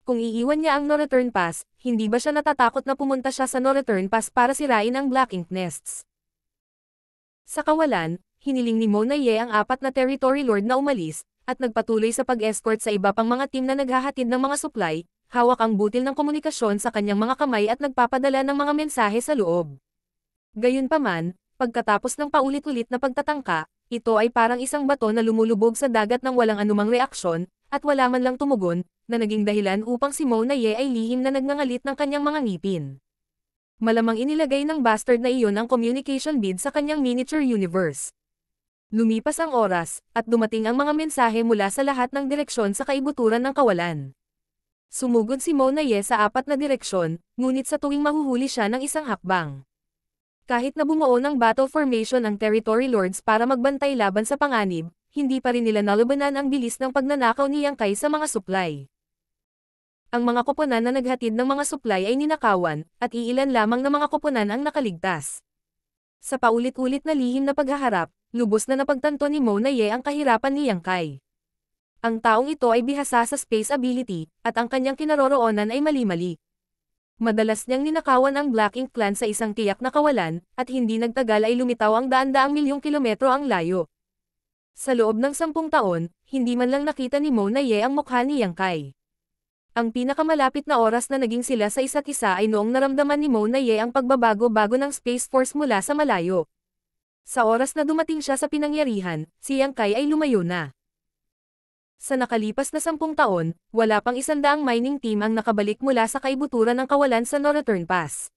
Speaker 1: Kung iiwan niya ang no-return pass, hindi ba siya natatakot na pumunta siya sa no-return pass para sirain ang Black Ink Nests? Sa kawalan, hiniling ni Mona Ye ang apat na Territory Lord na umalis, at nagpatuloy sa pag-escort sa iba pang mga team na naghahatid ng mga supply, hawak ang butil ng komunikasyon sa kanyang mga kamay at nagpapadala ng mga mensahe sa loob. Gayunpaman, pagkatapos ng paulit-ulit na pagtatangka, ito ay parang isang bato na lumulubog sa dagat ng walang anumang reaksyon, at wala man lang tumugon, na naging dahilan upang si Mona Ye ay lihim na nagngangalit ng kanyang mga ngipin. Malamang inilagay ng bastard na iyon ang communication bid sa kanyang miniature universe. Lumipas ang oras, at dumating ang mga mensahe mula sa lahat ng direksyon sa kaibuturan ng kawalan. Sumugod si Mona Ye sa apat na direksyon, ngunit sa tuwing mahuhuli siya ng isang hakbang. Kahit na bumuo ng battle formation ang Territory Lords para magbantay laban sa panganib, hindi pa rin nila nalabanan ang bilis ng pagnanakaw ni Yang Kai sa mga supply. Ang mga koponan na naghatid ng mga supply ay ninakawan, at iilan lamang na mga koponan ang nakaligtas. Sa paulit-ulit na lihim na paghaharap, lubos na napagtanto ni Mo Monaye ang kahirapan ni Yang Kai. Ang taong ito ay bihasa sa space ability, at ang kanyang kinaroroonan ay mali-mali. Madalas niyang ninakawan ang Black Ink Clan sa isang tiyak na kawalan, at hindi nagtagal ay lumitaw ang daan-daang milyong kilometro ang layo. Sa loob ng sampung taon, hindi man lang nakita ni Mo na Ye ang mukha ni Yang Kai. Ang pinakamalapit na oras na naging sila sa isa't isa ay noong naramdaman ni Mo na Ye ang pagbabago bago ng Space Force mula sa malayo. Sa oras na dumating siya sa pinangyarihan, si Yang Kai ay lumayo na. Sa nakalipas na sampung taon, wala pang isandaang mining team ang nakabalik mula sa kaibuturan ng kawalan sa Northern Pass.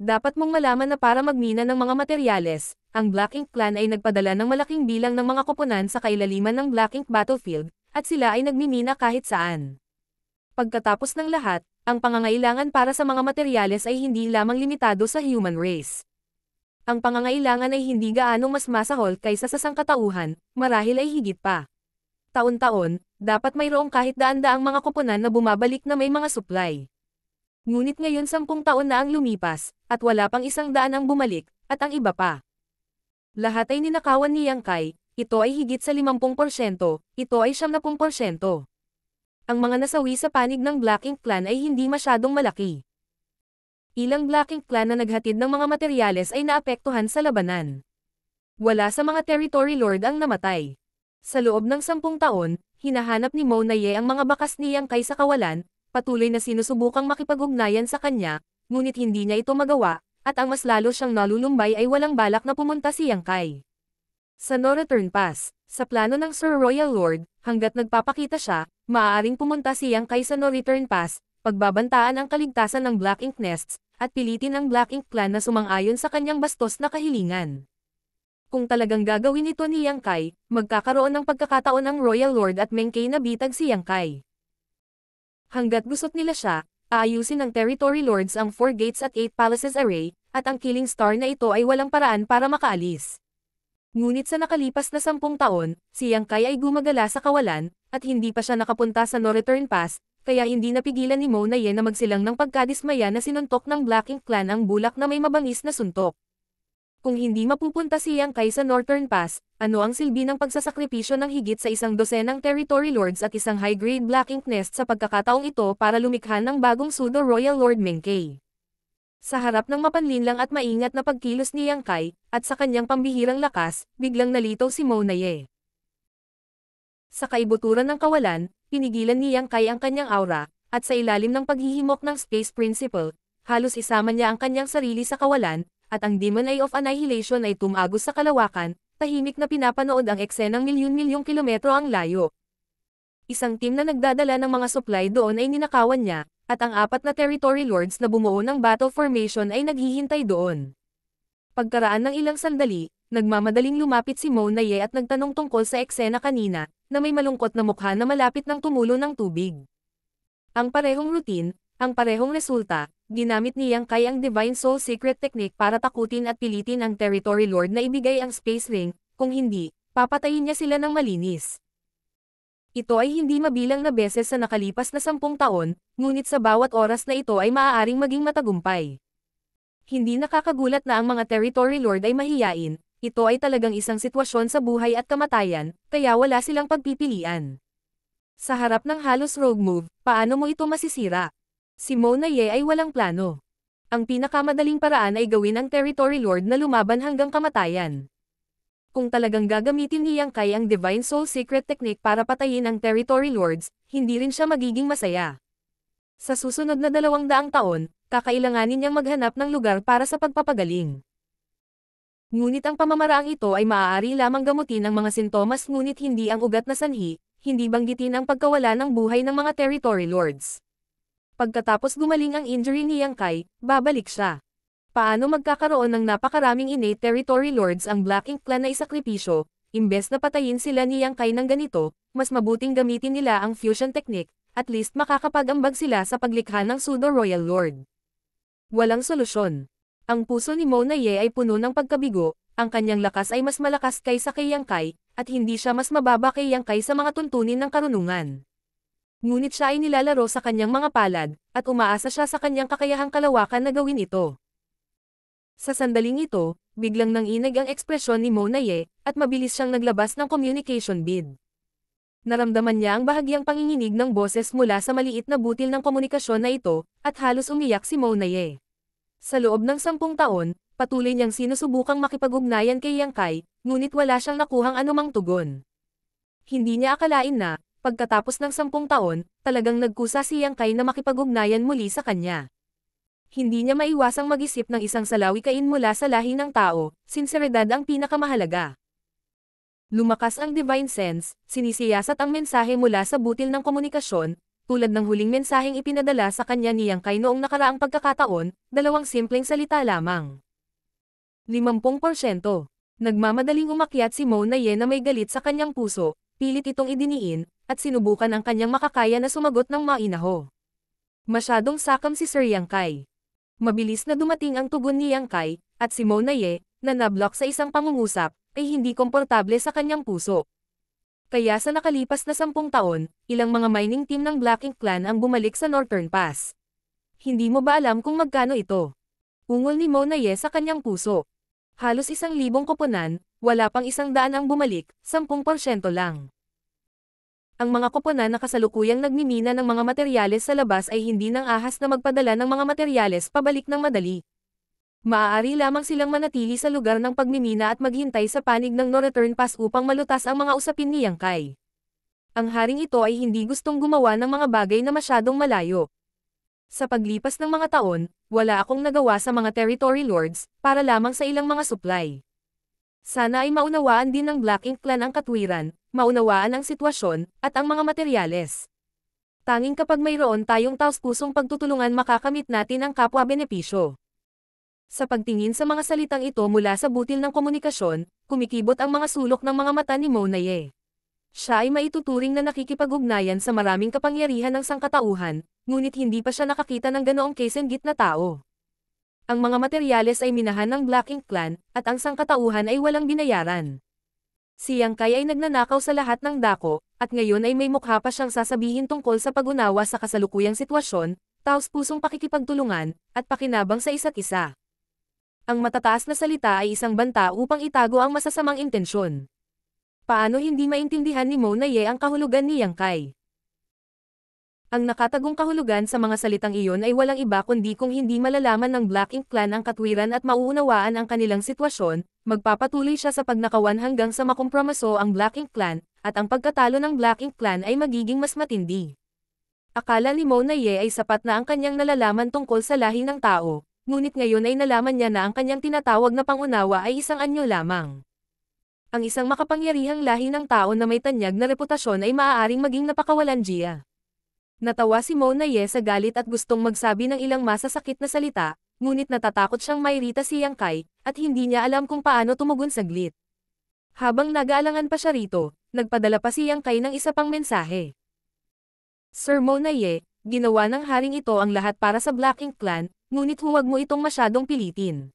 Speaker 1: Dapat mong malaman na para magmina ng mga materyales, ang Black Ink Clan ay nagpadala ng malaking bilang ng mga koponan sa kailaliman ng Black Ink Battlefield, at sila ay nagmimina kahit saan. Pagkatapos ng lahat, ang pangangailangan para sa mga materyales ay hindi lamang limitado sa human race. Ang pangangailangan ay hindi gaano mas masahol kaysa sa sangkatauhan, marahil ay higit pa taon-taon, dapat mayroong kahit daan-daang mga kuponan na bumabalik na may mga supply. Ngunit ngayon sampung taon na ang lumipas, at wala pang isang daan ang bumalik, at ang iba pa. Lahat ay ninakawan ni Yang Kai, ito ay higit sa 50%, ito ay 70%. Ang mga nasawi sa panig ng Black Ink Clan ay hindi masyadong malaki. Ilang Black Ink Clan na naghatid ng mga materyales ay naapektuhan sa labanan. Wala sa mga territory lord ang namatay. Sa loob ng sampung taon, hinahanap ni Monaye ang mga bakas niyang kay sa kawalan, patuloy na sinusubukang makipag-ugnayan sa kanya, ngunit hindi niya ito magawa, at ang mas lalo siyang nalulumbay ay walang balak na pumunta si Yang Kai. Sa No Return Pass, sa plano ng Sir Royal Lord, hanggat nagpapakita siya, maaaring pumunta si Yang Kai sa No Return Pass, pagbabantaan ang kaligtasan ng Black Ink Nests, at pilitin ang Black Ink Clan na sumang-ayon sa kanyang bastos na kahilingan. Kung talagang gagawin ito ni Yang Kai, magkakaroon ng pagkakataon ang Royal Lord at Mengkei na bitag si Yang Kai. Hanggat gusot nila siya, aayusin ng Territory Lords ang Four Gates at Eight Palaces Array, at ang Killing Star na ito ay walang paraan para makaalis. Ngunit sa nakalipas na sampung taon, si Yang Kai ay gumagala sa kawalan, at hindi pa siya nakapunta sa no return pass, kaya hindi napigilan ni Mo na Ye na magsilang ng pagkadismaya na sinuntok ng Black Ink Clan ang bulak na may mabangis na suntok. Kung hindi mapupunta si Yangkay sa Northern Pass, ano ang silbi ng pagsasakripisyo ng higit sa isang dosenang Territory Lords at isang high-grade Black Ink Nest sa pagkakataong ito para lumikha ng bagong pseudo Royal Lord Mengkei? Sa harap ng mapanlinlang at maingat na pagkilos ni Yang Kai, at sa kanyang pambihirang lakas, biglang nalito si Mo Monaye. Sa kaibuturan ng kawalan, pinigilan ni Yang Kai ang kanyang aura, at sa ilalim ng paghihimok ng Space Principle, halos isama niya ang kanyang sarili sa kawalan, at ang Demon Eye of Annihilation ay tumagos sa kalawakan, tahimik na pinapanood ang eksenang milyon-milyong kilometro ang layo. Isang team na nagdadala ng mga supply doon ay ninakawan niya, at ang apat na territory lords na bumuo ng battle formation ay naghihintay doon. Pagkaraan ng ilang sandali, nagmamadaling lumapit si Monaye at nagtanong tungkol sa eksena kanina, na may malungkot na mukha na malapit ng tumulo ng tubig. Ang parehong routine, ang parehong resulta, ginamit ni Yang Kai ang Divine Soul Secret Technique para takutin at pilitin ang Territory Lord na ibigay ang Space Ring, kung hindi, papatayin niya sila ng malinis. Ito ay hindi mabilang na beses sa nakalipas na sampung taon, ngunit sa bawat oras na ito ay maaaring maging matagumpay. Hindi nakakagulat na ang mga Territory Lord ay mahiyain, ito ay talagang isang sitwasyon sa buhay at kamatayan, kaya wala silang pagpipilian. Sa harap ng halos rogue move, paano mo ito masisira? Si Mona Ye ay walang plano. Ang pinakamadaling paraan ay gawin ang Territory Lord na lumaban hanggang kamatayan. Kung talagang gagamitin ni Yang Kai ang Divine Soul Secret Technique para patayin ang Territory Lords, hindi rin siya magiging masaya. Sa susunod na dalawang daang taon, kakailanganin niyang maghanap ng lugar para sa pagpapagaling. Ngunit ang pamamaraang ito ay maaari lamang gamutin ang mga sintomas ngunit hindi ang ugat na sanhi, hindi banggitin ang pagkawala ng buhay ng mga territory lords. Pagkatapos gumaling ang injury ni Yang Kai, babalik siya. Paano magkakaroon ng napakaraming innate territory lords ang Black Ink Clan na isakripisyo, imbes na patayin sila ni Yang Kai ng ganito, mas mabuting gamitin nila ang fusion technique, at least makakapag-ambag sila sa paglikha ng pseudo-royal lord. Walang solusyon. Ang puso ni Mona Ye ay puno ng pagkabigo, ang kanyang lakas ay mas malakas kaysa kay Yang Kai, at hindi siya mas mababa kay Yang Kai sa mga tuntunin ng karunungan ngunit siya ay nilalaro sa kanyang mga palad, at umaasa siya sa kanyang kakayahang kalawakan na gawin ito. Sa sandaling ito, biglang nang inag ang ekspresyon ni Monaye, at mabilis siyang naglabas ng communication bid. Naramdaman niya ang bahagyang panginginig ng boses mula sa maliit na butil ng komunikasyon na ito, at halos umiyak si Monaye. Sa loob ng sampung taon, patuloy niyang sinusubukang makipag-ugnayan kay Yang Kai, ngunit wala siyang nakuhang anumang tugon. Hindi niya akalain na, pagkatapos ng sampung taon, talagang nagkusa si Yang Kai na makipag-ugnayan muli sa kanya. Hindi niya maiwasang mag-isip ng isang salawikain mula sa lahi ng tao, sinseridad ang pinakamahalaga. Lumakas ang divine sense, sinisiyasat ang mensahe mula sa butil ng komunikasyon, tulad ng huling mensaheng ipinadala sa kanya ni Yang Kai noong nakaraang pagkakataon, dalawang simpleng salita lamang. 50%. Nagmamadaling umakyat si Mona Ye na may galit sa kanyang puso, pilit itong idiniin, at sinubukan ang kanyang makakaya na sumagot ng mainaho. Masyadong sakam si Sir Yang Kai. Mabilis na dumating ang tugon ni Yang Kai, at si Mona Ye, na nablock sa isang pangungusap, ay hindi komportable sa kanyang puso. Kaya sa nakalipas na sampung taon, ilang mga mining team ng Black Ink Clan ang bumalik sa Northern Pass. Hindi mo ba alam kung magkano ito? Ungol ni Mona Ye sa kanyang puso. Halos isang libong koponan, wala pang isang daan ang bumalik, sampung porsyento lang ang mga koponan na kasalukuyang nagmimina ng mga materyales sa labas ay hindi nang ahas na magpadala ng mga materyales pabalik ng madali. Maaari lamang silang manatili sa lugar ng pagmimina at maghintay sa panig ng no-return pass upang malutas ang mga usapin ni Yang Kai. Ang haring ito ay hindi gustong gumawa ng mga bagay na masyadong malayo. Sa paglipas ng mga taon, wala akong nagawa sa mga territory lords, para lamang sa ilang mga supply. Sana ay maunawaan din ng Black Ink Clan ang katwiran, maunawaan ang sitwasyon, at ang mga materyales. Tanging kapag mayroon tayong taus-pusong pagtutulungan makakamit natin ang kapwa-benepisyo. Sa pagtingin sa mga salitang ito mula sa butil ng komunikasyon, kumikibot ang mga sulok ng mga mata ni Monaye. Siya ay maituturing na nakikipag-ugnayan sa maraming kapangyarihan ng sangkatauhan, ngunit hindi pa siya nakakita ng ganoong case and git na tao ang mga materyales ay minahan ng Black Ink Clan, at ang sangkatauhan ay walang binayaran. Si Yang Kai ay nagnanakaw sa lahat ng dako, at ngayon ay may mukha pa siyang sasabihin tungkol sa pag-unawa sa kasalukuyang sitwasyon, taos pusong pakikipagtulungan, at pakinabang sa isa't isa. Ang matataas na salita ay isang banta upang itago ang masasamang intensyon. Paano hindi maintindihan ni Mo na Ye ang kahulugan ni Yang Kai? Ang nakatagong kahulugan sa mga salitang iyon ay walang iba kundi kung hindi malalaman ng Black Ink Clan ang katwiran at mauunawaan ang kanilang sitwasyon, magpapatuloy siya sa pagnakawan hanggang sa makompromiso ang Black Ink Clan, at ang pagkatalo ng Black Ink Clan ay magiging mas matindi. Akala ni Mona Ye ay sapat na ang kanyang nalalaman tungkol sa lahi ng tao, ngunit ngayon ay nalaman niya na ang kanyang tinatawag na pangunawa ay isang anyo lamang. Ang isang makapangyarihang lahi ng tao na may tanyag na reputasyon ay maaaring maging napakawalan Gia. Natawa si Mona Ye sa galit at gustong magsabi ng ilang masasakit na salita, ngunit natatakot siyang mairita si Yang Kai, at hindi niya alam kung paano tumugon saglit. Habang nag-aalangan pa siya rito, nagpadala pa si Yang Kai ng isa pang mensahe. Sir Mona Ye, ginawa ng haring ito ang lahat para sa Black Ink Clan, ngunit huwag mo itong masyadong pilitin.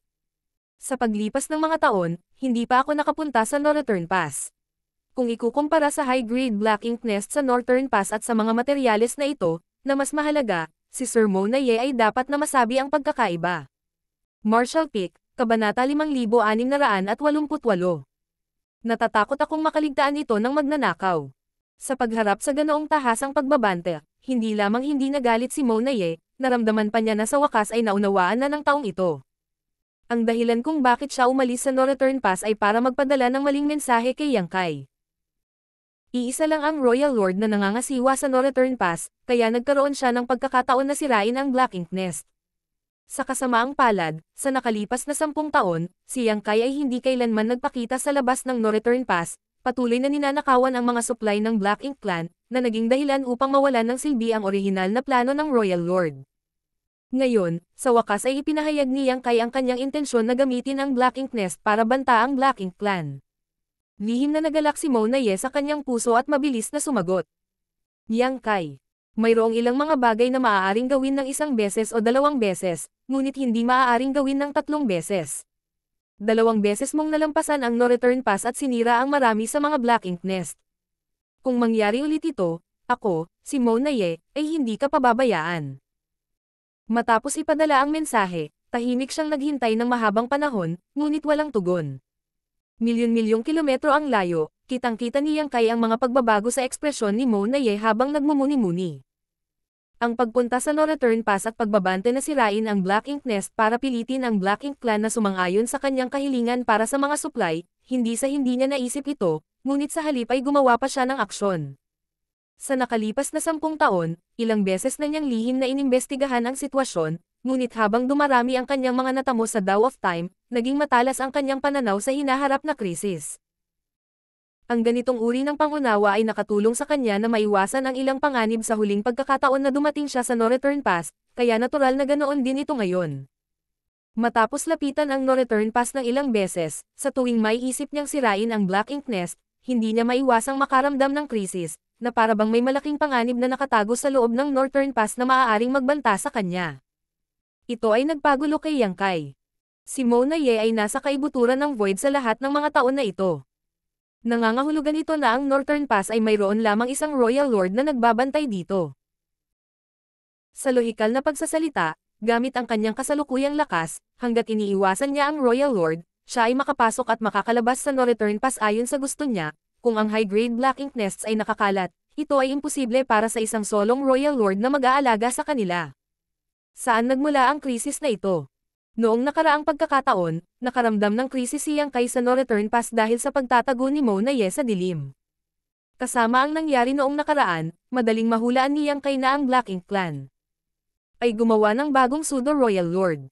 Speaker 1: Sa paglipas ng mga taon, hindi pa ako nakapunta sa no-return pass kung ikukumpara sa high-grade black ink nest sa Northern Pass at sa mga materyales na ito, na mas mahalaga, si Sir Monaye ay dapat na masabi ang pagkakaiba. Marshall Peak, Kabanata 5688 Natatakot akong makaligtaan ito ng magnanakaw. Sa pagharap sa ganoong tahasang pagbabante, hindi lamang hindi nagalit si Monaye, naramdaman pa niya na sa wakas ay naunawaan na ng taong ito. Ang dahilan kung bakit siya umalis sa no return pass ay para magpadala ng maling mensahe kay Yangkai. Iisa lang ang Royal Lord na nangangasiwa sa no-return pass, kaya nagkaroon siya ng pagkakataon na sirain ang Black Ink Nest. Sa kasamaang palad, sa nakalipas na sampung taon, si Yang Kai ay hindi kailanman nagpakita sa labas ng no-return pass, patuloy na ninanakawan ang mga supply ng Black Ink Clan, na naging dahilan upang mawalan ng silbi ang orihinal na plano ng Royal Lord. Ngayon, sa wakas ay ipinahayag ni Yang Kai ang kanyang intensyon na gamitin ang Black Ink Nest para banta ang Black Ink Clan. Lihim na nagalak si Monaye sa kanyang puso at mabilis na sumagot. Yang Kai. Mayroong ilang mga bagay na maaaring gawin ng isang beses o dalawang beses, ngunit hindi maaaring gawin ng tatlong beses. Dalawang beses mong nalampasan ang no-return pass at sinira ang marami sa mga Black Ink Nest. Kung mangyari ulit ito, ako, si Monaye, ay hindi ka pababayaan. Matapos ipadala ang mensahe, tahimik siyang naghintay ng mahabang panahon, ngunit walang tugon. Milyon-milyong kilometro ang layo, kitang-kita niyang kay ang mga pagbabago sa ekspresyon ni Monaye habang nagmumuni-muni. Ang pagpunta sa no return pass at pagbabante na sirain ang Black Ink Nest para pilitin ang Black Ink Clan na sumang-ayon sa kanyang kahilingan para sa mga supply, hindi sa hindi niya naisip ito, ngunit sa halip ay gumawa pa siya ng aksyon. Sa nakalipas na sampung taon, ilang beses na niyang lihim na inimbestigahan ang sitwasyon, ngunit habang dumarami ang kanyang mga natamo sa Dow of Time, naging matalas ang kanyang pananaw sa hinaharap na krisis. Ang ganitong uri ng pangunawa ay nakatulong sa kanya na maiwasan ang ilang panganib sa huling pagkakataon na dumating siya sa no-return pass, kaya natural na ganoon din ito ngayon. Matapos lapitan ang no-return pass ng ilang beses, sa tuwing may isip niyang sirain ang Black Ink Nest, hindi niya maiwasang makaramdam ng krisis, na parabang may malaking panganib na nakatago sa loob ng northern pass na maaaring magbanta sa kanya. Ito ay nagpagulo kay Yang Kai. Si Mona Ye ay nasa kaibuturan ng void sa lahat ng mga taon na ito. Nangangahulugan ito na ang Northern Pass ay mayroon lamang isang Royal Lord na nagbabantay dito. Sa lohikal na pagsasalita, gamit ang kanyang kasalukuyang lakas, hanggat iniiwasan niya ang Royal Lord, siya ay makapasok at makakalabas sa Northern pass ayon sa gusto niya, kung ang high-grade black ink nests ay nakakalat, ito ay imposible para sa isang solong Royal Lord na mag-aalaga sa kanila. Saan nagmula ang krisis na ito? Noong nakaraang pagkakataon, nakaramdam ng krisis siyang kaysa no return pass dahil sa pagtatago ni Mona Ye sa dilim. Kasama ang nangyari noong nakaraan, madaling mahulaan niyang kay na ang Black Ink Clan. Ay gumawa ng bagong pseudo Royal Lord.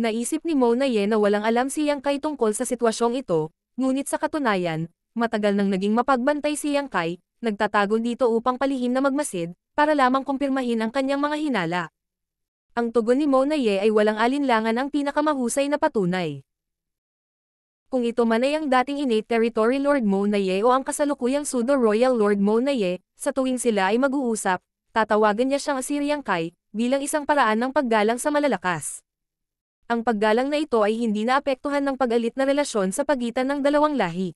Speaker 1: Naisip ni Mona Ye na walang alam siyang kay tungkol sa sitwasyong ito, ngunit sa katunayan, matagal nang naging mapagbantay siyang kay, nagtatago dito upang palihim na magmasid, para lamang kumpirmahin ang kanyang mga hinala. Ang tugon ni Monaye ay walang alinlangan ang pinakamahusay na patunay. Kung ito man ay ang dating innate territory Lord Monaye o ang kasalukuyang pseudo Royal Lord Monaye, sa tuwing sila ay mag-uusap, tatawagan niya siyang Assyrian Kai, bilang isang paraan ng paggalang sa malalakas. Ang paggalang na ito ay hindi naapektuhan ng pag-alit na relasyon sa pagitan ng dalawang lahi.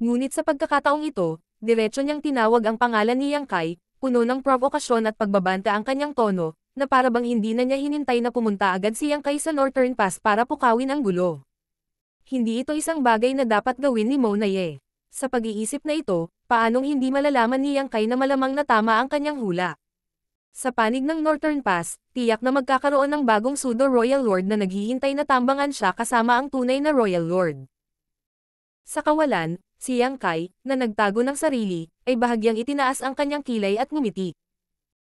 Speaker 1: Ngunit sa pagkakataong ito, diretso niyang tinawag ang pangalan ni Yang Kai, puno ng provokasyon at pagbabanta ang kanyang tono, na para bang hindi na niya hinintay na pumunta agad siyang Yang Kai Northern Pass para pukawin ang gulo. Hindi ito isang bagay na dapat gawin ni Mona Ye. Sa pag-iisip na ito, paanong hindi malalaman ni Yang Kai na malamang na tama ang kanyang hula? Sa panig ng Northern Pass, tiyak na magkakaroon ng bagong pseudo Royal Lord na naghihintay na tambangan siya kasama ang tunay na Royal Lord. Sa kawalan, si Yang Kai, na nagtago ng sarili, ay bahagyang itinaas ang kanyang kilay at ngumiti.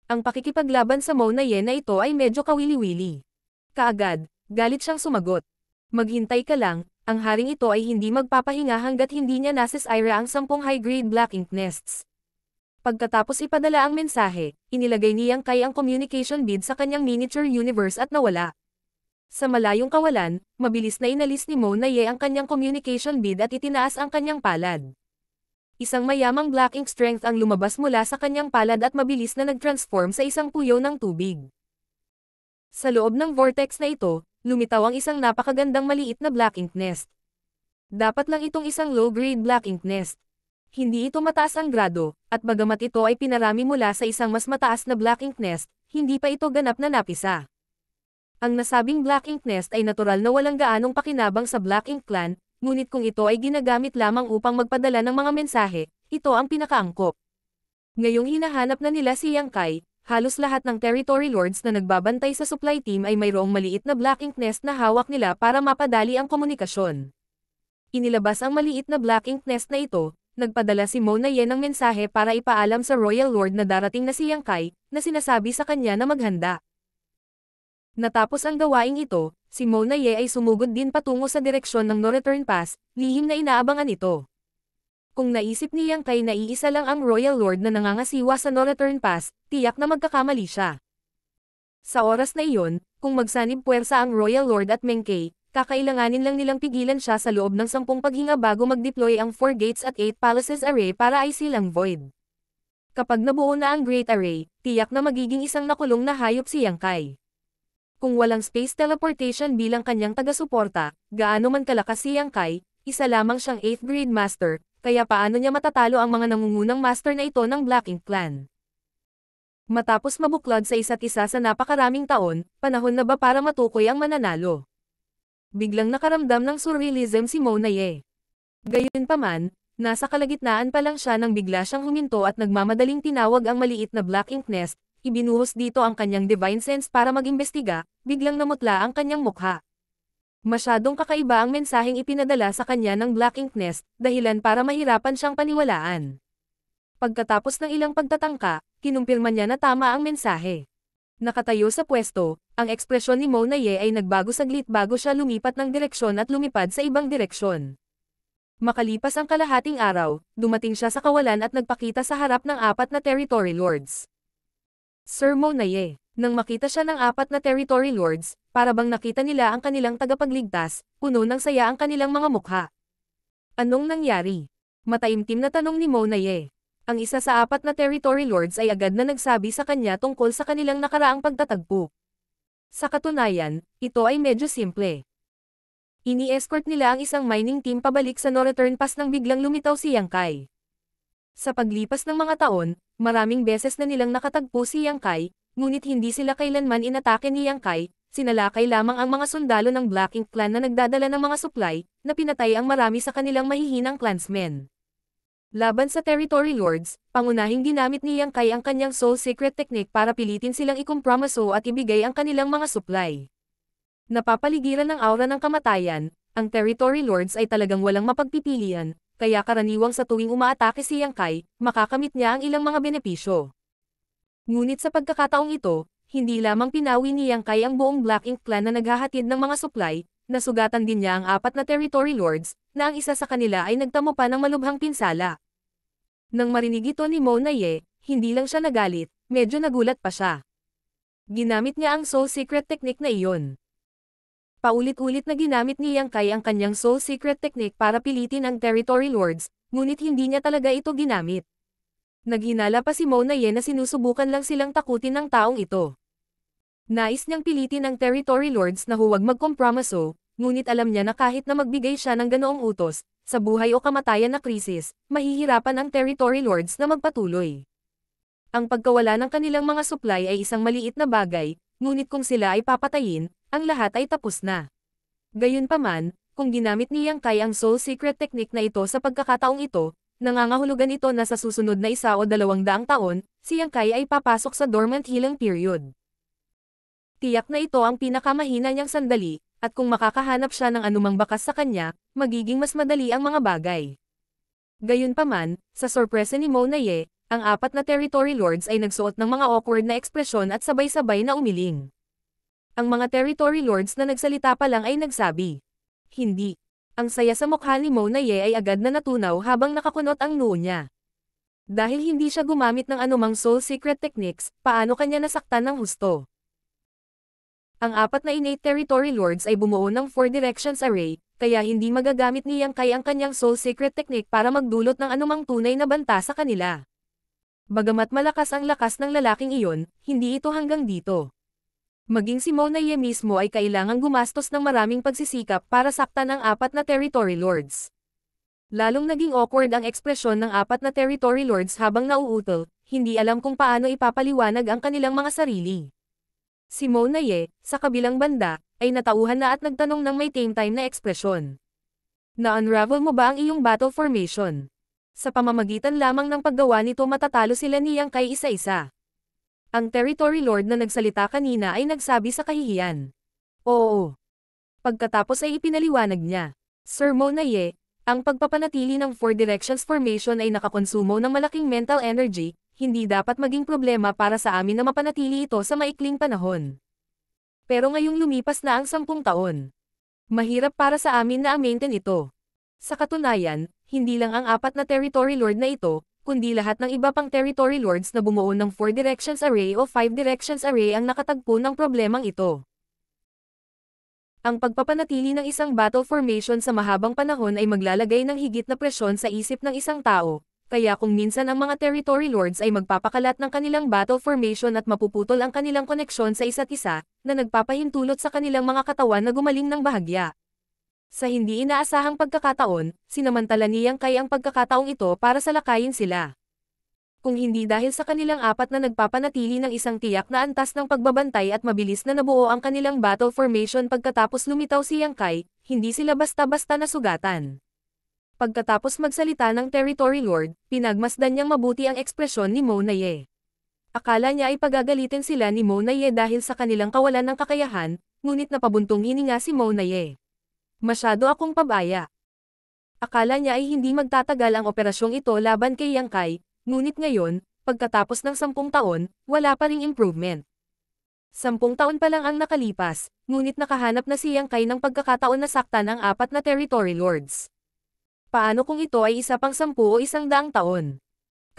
Speaker 1: Ang pakikipaglaban sa Mona Ye na ito ay medyo kawili-wili. Kaagad, galit siyang sumagot. Maghintay ka lang, ang haring ito ay hindi magpapahinga hanggat hindi niya nasis Ira ang sampung high-grade black ink nests. Pagkatapos ipadala ang mensahe, inilagay niyang kay ang communication bid sa kanyang miniature universe at nawala. Sa malayong kawalan, mabilis na inalis ni Mona Ye ang kanyang communication bid at itinaas ang kanyang palad isang mayamang black ink strength ang lumabas mula sa kanyang palad at mabilis na nag-transform sa isang puyo ng tubig. Sa loob ng vortex na ito, lumitaw ang isang napakagandang maliit na black ink nest. Dapat lang itong isang low-grade black ink nest. Hindi ito mataas ang grado, at bagamat ito ay pinarami mula sa isang mas mataas na black ink nest, hindi pa ito ganap na napisa. Ang nasabing black ink nest ay natural na walang gaanong pakinabang sa black ink clan, ngunit kung ito ay ginagamit lamang upang magpadala ng mga mensahe, ito ang pinakaangkop. Ngayong hinahanap na nila si Yang Kai, halos lahat ng territory lords na nagbabantay sa supply team ay mayroong maliit na black ink nest na hawak nila para mapadali ang komunikasyon. Inilabas ang maliit na black ink nest na ito, nagpadala si Mona Ye ng mensahe para ipaalam sa Royal Lord na darating na si Yang Kai, na sinasabi sa kanya na maghanda. Natapos ang gawaing ito, Si Mona Ye ay sumugod din patungo sa direksyon ng no return pass, lihim na inaabangan ito. Kung naisip niyang kay naiisa lang ang Royal Lord na nangangasiwa sa no return pass, tiyak na magkakamali siya. Sa oras na iyon, kung magsanib puwersa ang Royal Lord at Mengkei, kakailanganin lang nilang pigilan siya sa loob ng sampung paghinga bago mag-deploy ang 4 gates at 8 palaces array para ay silang void. Kapag nabuo na ang Great Array, tiyak na magiging isang nakulong na hayop si Yang Kai. Kung walang space teleportation bilang kanyang taga-suporta, gaano man kalakas si Yang Kai, isa lamang siyang 8th grade master, kaya paano niya matatalo ang mga nangungunang master na ito ng Black Ink Clan? Matapos mabuklod sa isa't isa sa napakaraming taon, panahon na ba para matukoy ang mananalo? Biglang nakaramdam ng surrealism si Monaye. Gayunpaman, nasa kalagitnaan pa lang siya nang bigla siyang huminto at nagmamadaling tinawag ang maliit na Black Ink Nest, ibinuhos dito ang kanyang divine sense para mag-imbestiga, biglang namutla ang kanyang mukha. Masyadong kakaiba ang mensaheng ipinadala sa kanya ng Black Ink Nest, dahilan para mahirapan siyang paniwalaan. Pagkatapos ng ilang pagtatangka, kinumpirma niya na tama ang mensahe. Nakatayo sa pwesto, ang ekspresyon ni Mona Ye ay nagbago saglit bago siya lumipat ng direksyon at lumipad sa ibang direksyon. Makalipas ang kalahating araw, dumating siya sa kawalan at nagpakita sa harap ng apat na territory lords. Sir Monaye, nang makita siya ng apat na territory lords, para bang nakita nila ang kanilang tagapagligtas, puno ng saya ang kanilang mga mukha. Anong nangyari? Mataimtim na tanong ni Monaye. Ang isa sa apat na territory lords ay agad na nagsabi sa kanya tungkol sa kanilang nakaraang pagtatagpo. Sa katunayan, ito ay medyo simple. Ini-escort nila ang isang mining team pabalik sa no-return pass nang biglang lumitaw si Yang Kai. Sa paglipas ng mga taon, Maraming beses na nilang nakatagpo si Yang Kai, ngunit hindi sila kailanman inatake ni Yang Kai, sinalakay lamang ang mga sundalo ng Black Ink Clan na nagdadala ng mga supply, na pinatay ang marami sa kanilang mahihinang clansmen. Laban sa Territory Lords, pangunahing ginamit ni Yang Kai ang kanyang soul secret technique para pilitin silang ikompromaso at ibigay ang kanilang mga supply. Napapaligiran ng aura ng kamatayan, ang Territory Lords ay talagang walang mapagpipilian, kaya karaniwang sa tuwing umaatake si Yang Kai, makakamit niya ang ilang mga benepisyo. Ngunit sa pagkakataong ito, hindi lamang pinawi ni Yang Kai ang buong Black Ink Clan na naghahatid ng mga supply, nasugatan din niya ang apat na Territory Lords, na ang isa sa kanila ay nagtamo pa ng malubhang pinsala. Nang marinig ito ni Mo na Ye, hindi lang siya nagalit, medyo nagulat pa siya. Ginamit niya ang soul secret technique na iyon. Paulit-ulit na ginamit ni Yang Kai ang kanyang soul secret technique para pilitin ang territory lords, ngunit hindi niya talaga ito ginamit. Naghinala pa si Mona Ye na sinusubukan lang silang takutin ng taong ito. Nais niyang pilitin ang territory lords na huwag magkompromiso, ngunit alam niya na kahit na magbigay siya ng ganoong utos, sa buhay o kamatayan na krisis, mahihirapan ang territory lords na magpatuloy. Ang pagkawala ng kanilang mga supply ay isang maliit na bagay, ngunit kung sila ay papatayin, ang lahat ay tapos na. Gayunpaman, kung ginamit ni Yang Kai ang soul secret technique na ito sa pagkakataong ito, nangangahulugan ito na sa susunod na isa o dalawang daang taon, si Yang Kai ay papasok sa dormant healing period. Tiyak na ito ang pinakamahina niyang sandali, at kung makakahanap siya ng anumang bakas sa kanya, magiging mas madali ang mga bagay. Gayunpaman, sa sorpresa ni Monaye, ang apat na Territory Lords ay nagsuot ng mga awkward na ekspresyon at sabay-sabay na umiling. Ang mga Territory Lords na nagsalita pa lang ay nagsabi. Hindi. Ang saya sa mukha ni Mo na Ye ay agad na natunaw habang nakakunot ang noo niya. Dahil hindi siya gumamit ng anumang soul secret techniques, paano kanya nasaktan ng husto? Ang apat na innate territory lords ay bumuo ng Four Directions Array, kaya hindi magagamit ni Yang Kai ang kanyang soul secret technique para magdulot ng anumang tunay na banta sa kanila. Bagamat malakas ang lakas ng lalaking iyon, hindi ito hanggang dito. Maging si Monaye mismo ay kailangang gumastos ng maraming pagsisikap para saktan ang apat na territory lords. Lalong naging awkward ang ekspresyon ng apat na territory lords habang nauutol, hindi alam kung paano ipapaliwanag ang kanilang mga sarili. Si Monaye, sa kabilang banda, ay natauhan na at nagtanong ng may tame time na ekspresyon. Na-unravel mo ba ang iyong battle formation? sa pamamagitan lamang ng paggawa nito matatalo sila niyang kay isa-isa. Ang Territory Lord na nagsalita kanina ay nagsabi sa kahihiyan. Oo. Pagkatapos ay ipinaliwanag niya. Sir Monaye, ang pagpapanatili ng Four Directions Formation ay nakakonsumo ng malaking mental energy, hindi dapat maging problema para sa amin na mapanatili ito sa maikling panahon. Pero ngayong lumipas na ang sampung taon. Mahirap para sa amin na maintain ito. Sa katunayan, hindi lang ang apat na territory lord na ito, kundi lahat ng iba pang territory lords na bumuo ng 4 directions array o 5 directions array ang nakatagpo ng problemang ito. Ang pagpapanatili ng isang battle formation sa mahabang panahon ay maglalagay ng higit na presyon sa isip ng isang tao, kaya kung minsan ang mga territory lords ay magpapakalat ng kanilang battle formation at mapuputol ang kanilang koneksyon sa isa't isa, na nagpapahintulot sa kanilang mga katawan na gumaling ng bahagya, sa hindi inaasahang pagkakataon, sinamantala ni Yang Kai ang pagkakataong ito para salakayin sila. Kung hindi dahil sa kanilang apat na nagpapanatili ng isang tiyak na antas ng pagbabantay at mabilis na nabuo ang kanilang battle formation pagkatapos lumitaw si Yang Kai, hindi sila basta-basta nasugatan. Pagkatapos magsalita ng Territory Lord, pinagmasdan niyang mabuti ang ekspresyon ni Mo Monaye. Akala niya ay pagagalitin sila ni Mo Monaye dahil sa kanilang kawalan ng kakayahan, ngunit napabuntong hininga si Mo Monaye. Masyado akong pabaya. Akala niya ay hindi magtatagal ang operasyong ito laban kay Yang Kai, ngunit ngayon, pagkatapos ng sampung taon, wala pa ring improvement. Sampung taon pa lang ang nakalipas, ngunit nakahanap na si Yang Kai ng pagkakataon na saktan ang apat na territory lords. Paano kung ito ay isa pang sampu o isang daang taon?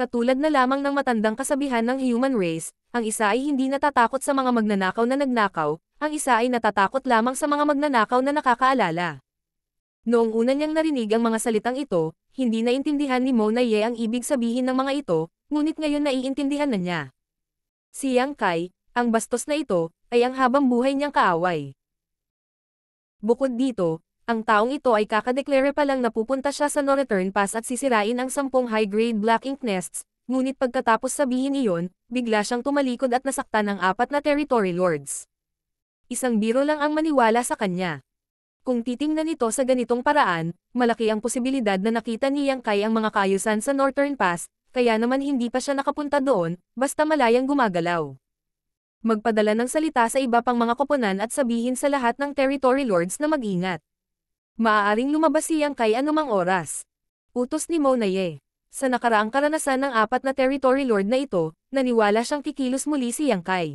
Speaker 1: Katulad na lamang ng matandang kasabihan ng human race, ang isa ay hindi natatakot sa mga magnanakaw na nagnakaw, ang isa ay natatakot lamang sa mga magnanakaw na nakakaalala. Noong una niyang narinig ang mga salitang ito, hindi naintindihan ni Monaye ang ibig sabihin ng mga ito, ngunit ngayon naiintindihan na niya. Si Yang Kai, ang bastos na ito, ay ang habang buhay niyang kaaway. Bukod dito, ang taong ito ay kakadeklare pa lang na pupunta siya sa no-return pass at sisirain ang sampung high-grade black ink nests, ngunit pagkatapos sabihin iyon, bigla siyang tumalikod at nasaktan ng apat na territory lords isang biro lang ang maniwala sa kanya. Kung titingnan ito sa ganitong paraan, malaki ang posibilidad na nakita ni Yang Kai ang mga kayusan sa Northern Pass, kaya naman hindi pa siya nakapunta doon, basta malayang gumagalaw. Magpadala ng salita sa iba pang mga koponan at sabihin sa lahat ng territory lords na mag-ingat. Maaaring lumabas si Yang Kai anumang oras. Utos ni Mo Naye. Sa nakaraang karanasan ng apat na territory lord na ito, naniwala siyang kikilos muli si Yang Kai.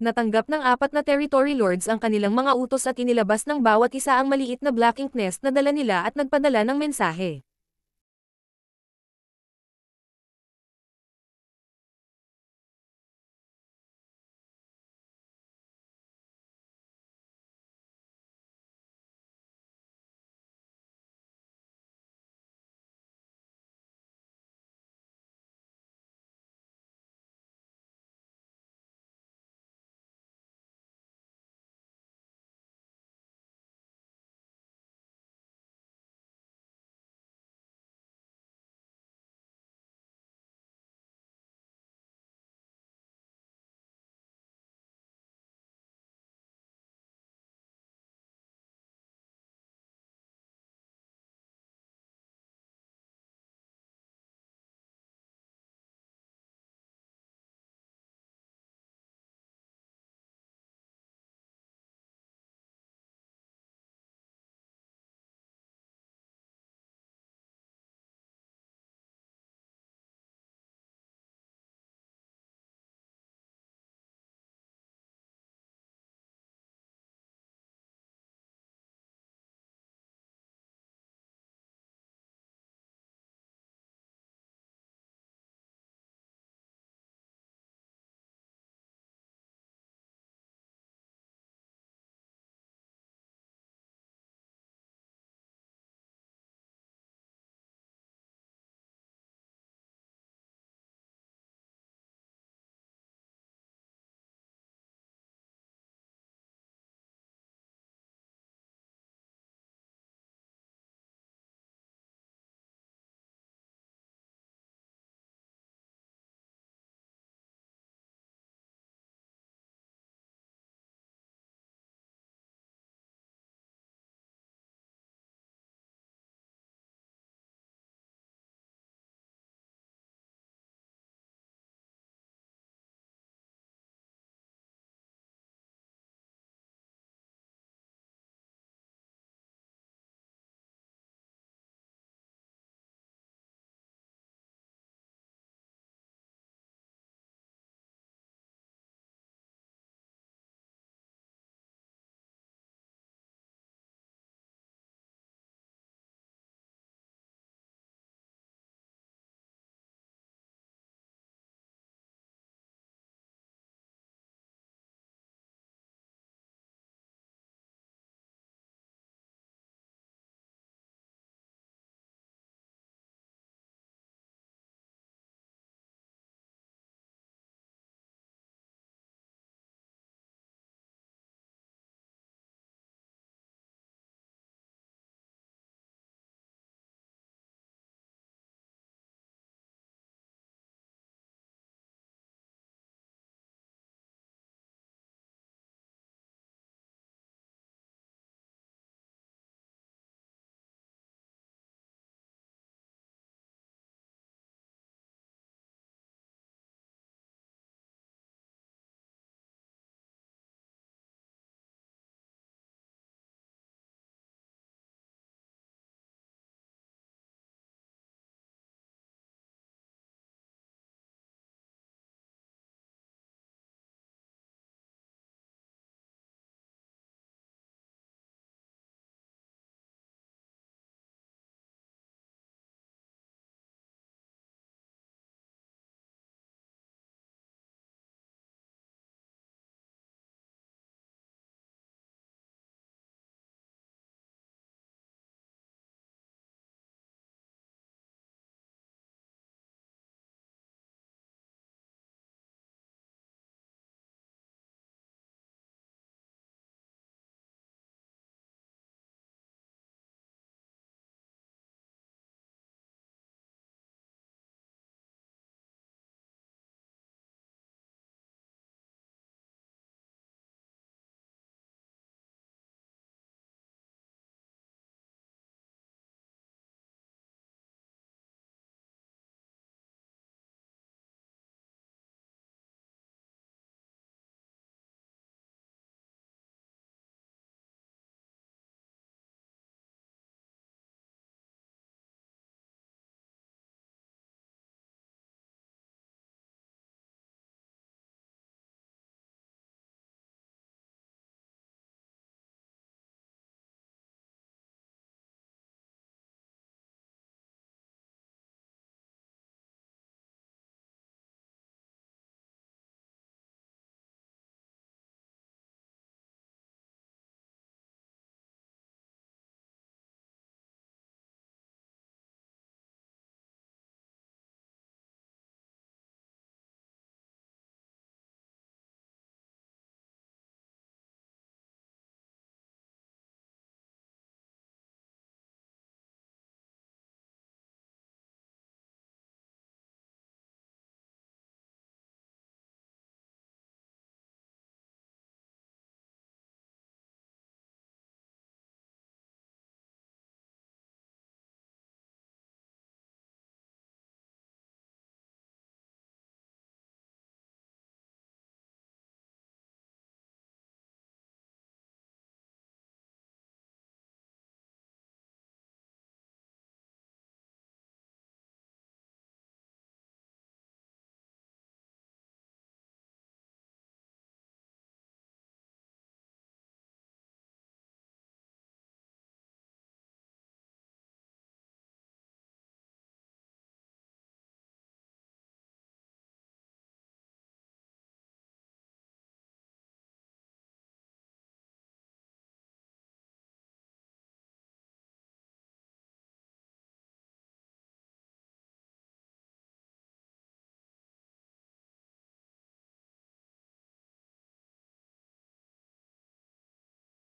Speaker 1: Natanggap ng apat na territory lords ang kanilang mga utos at inilabas ng bawat isa ang maliit na black ink nest na dala nila at nagpadala ng mensahe.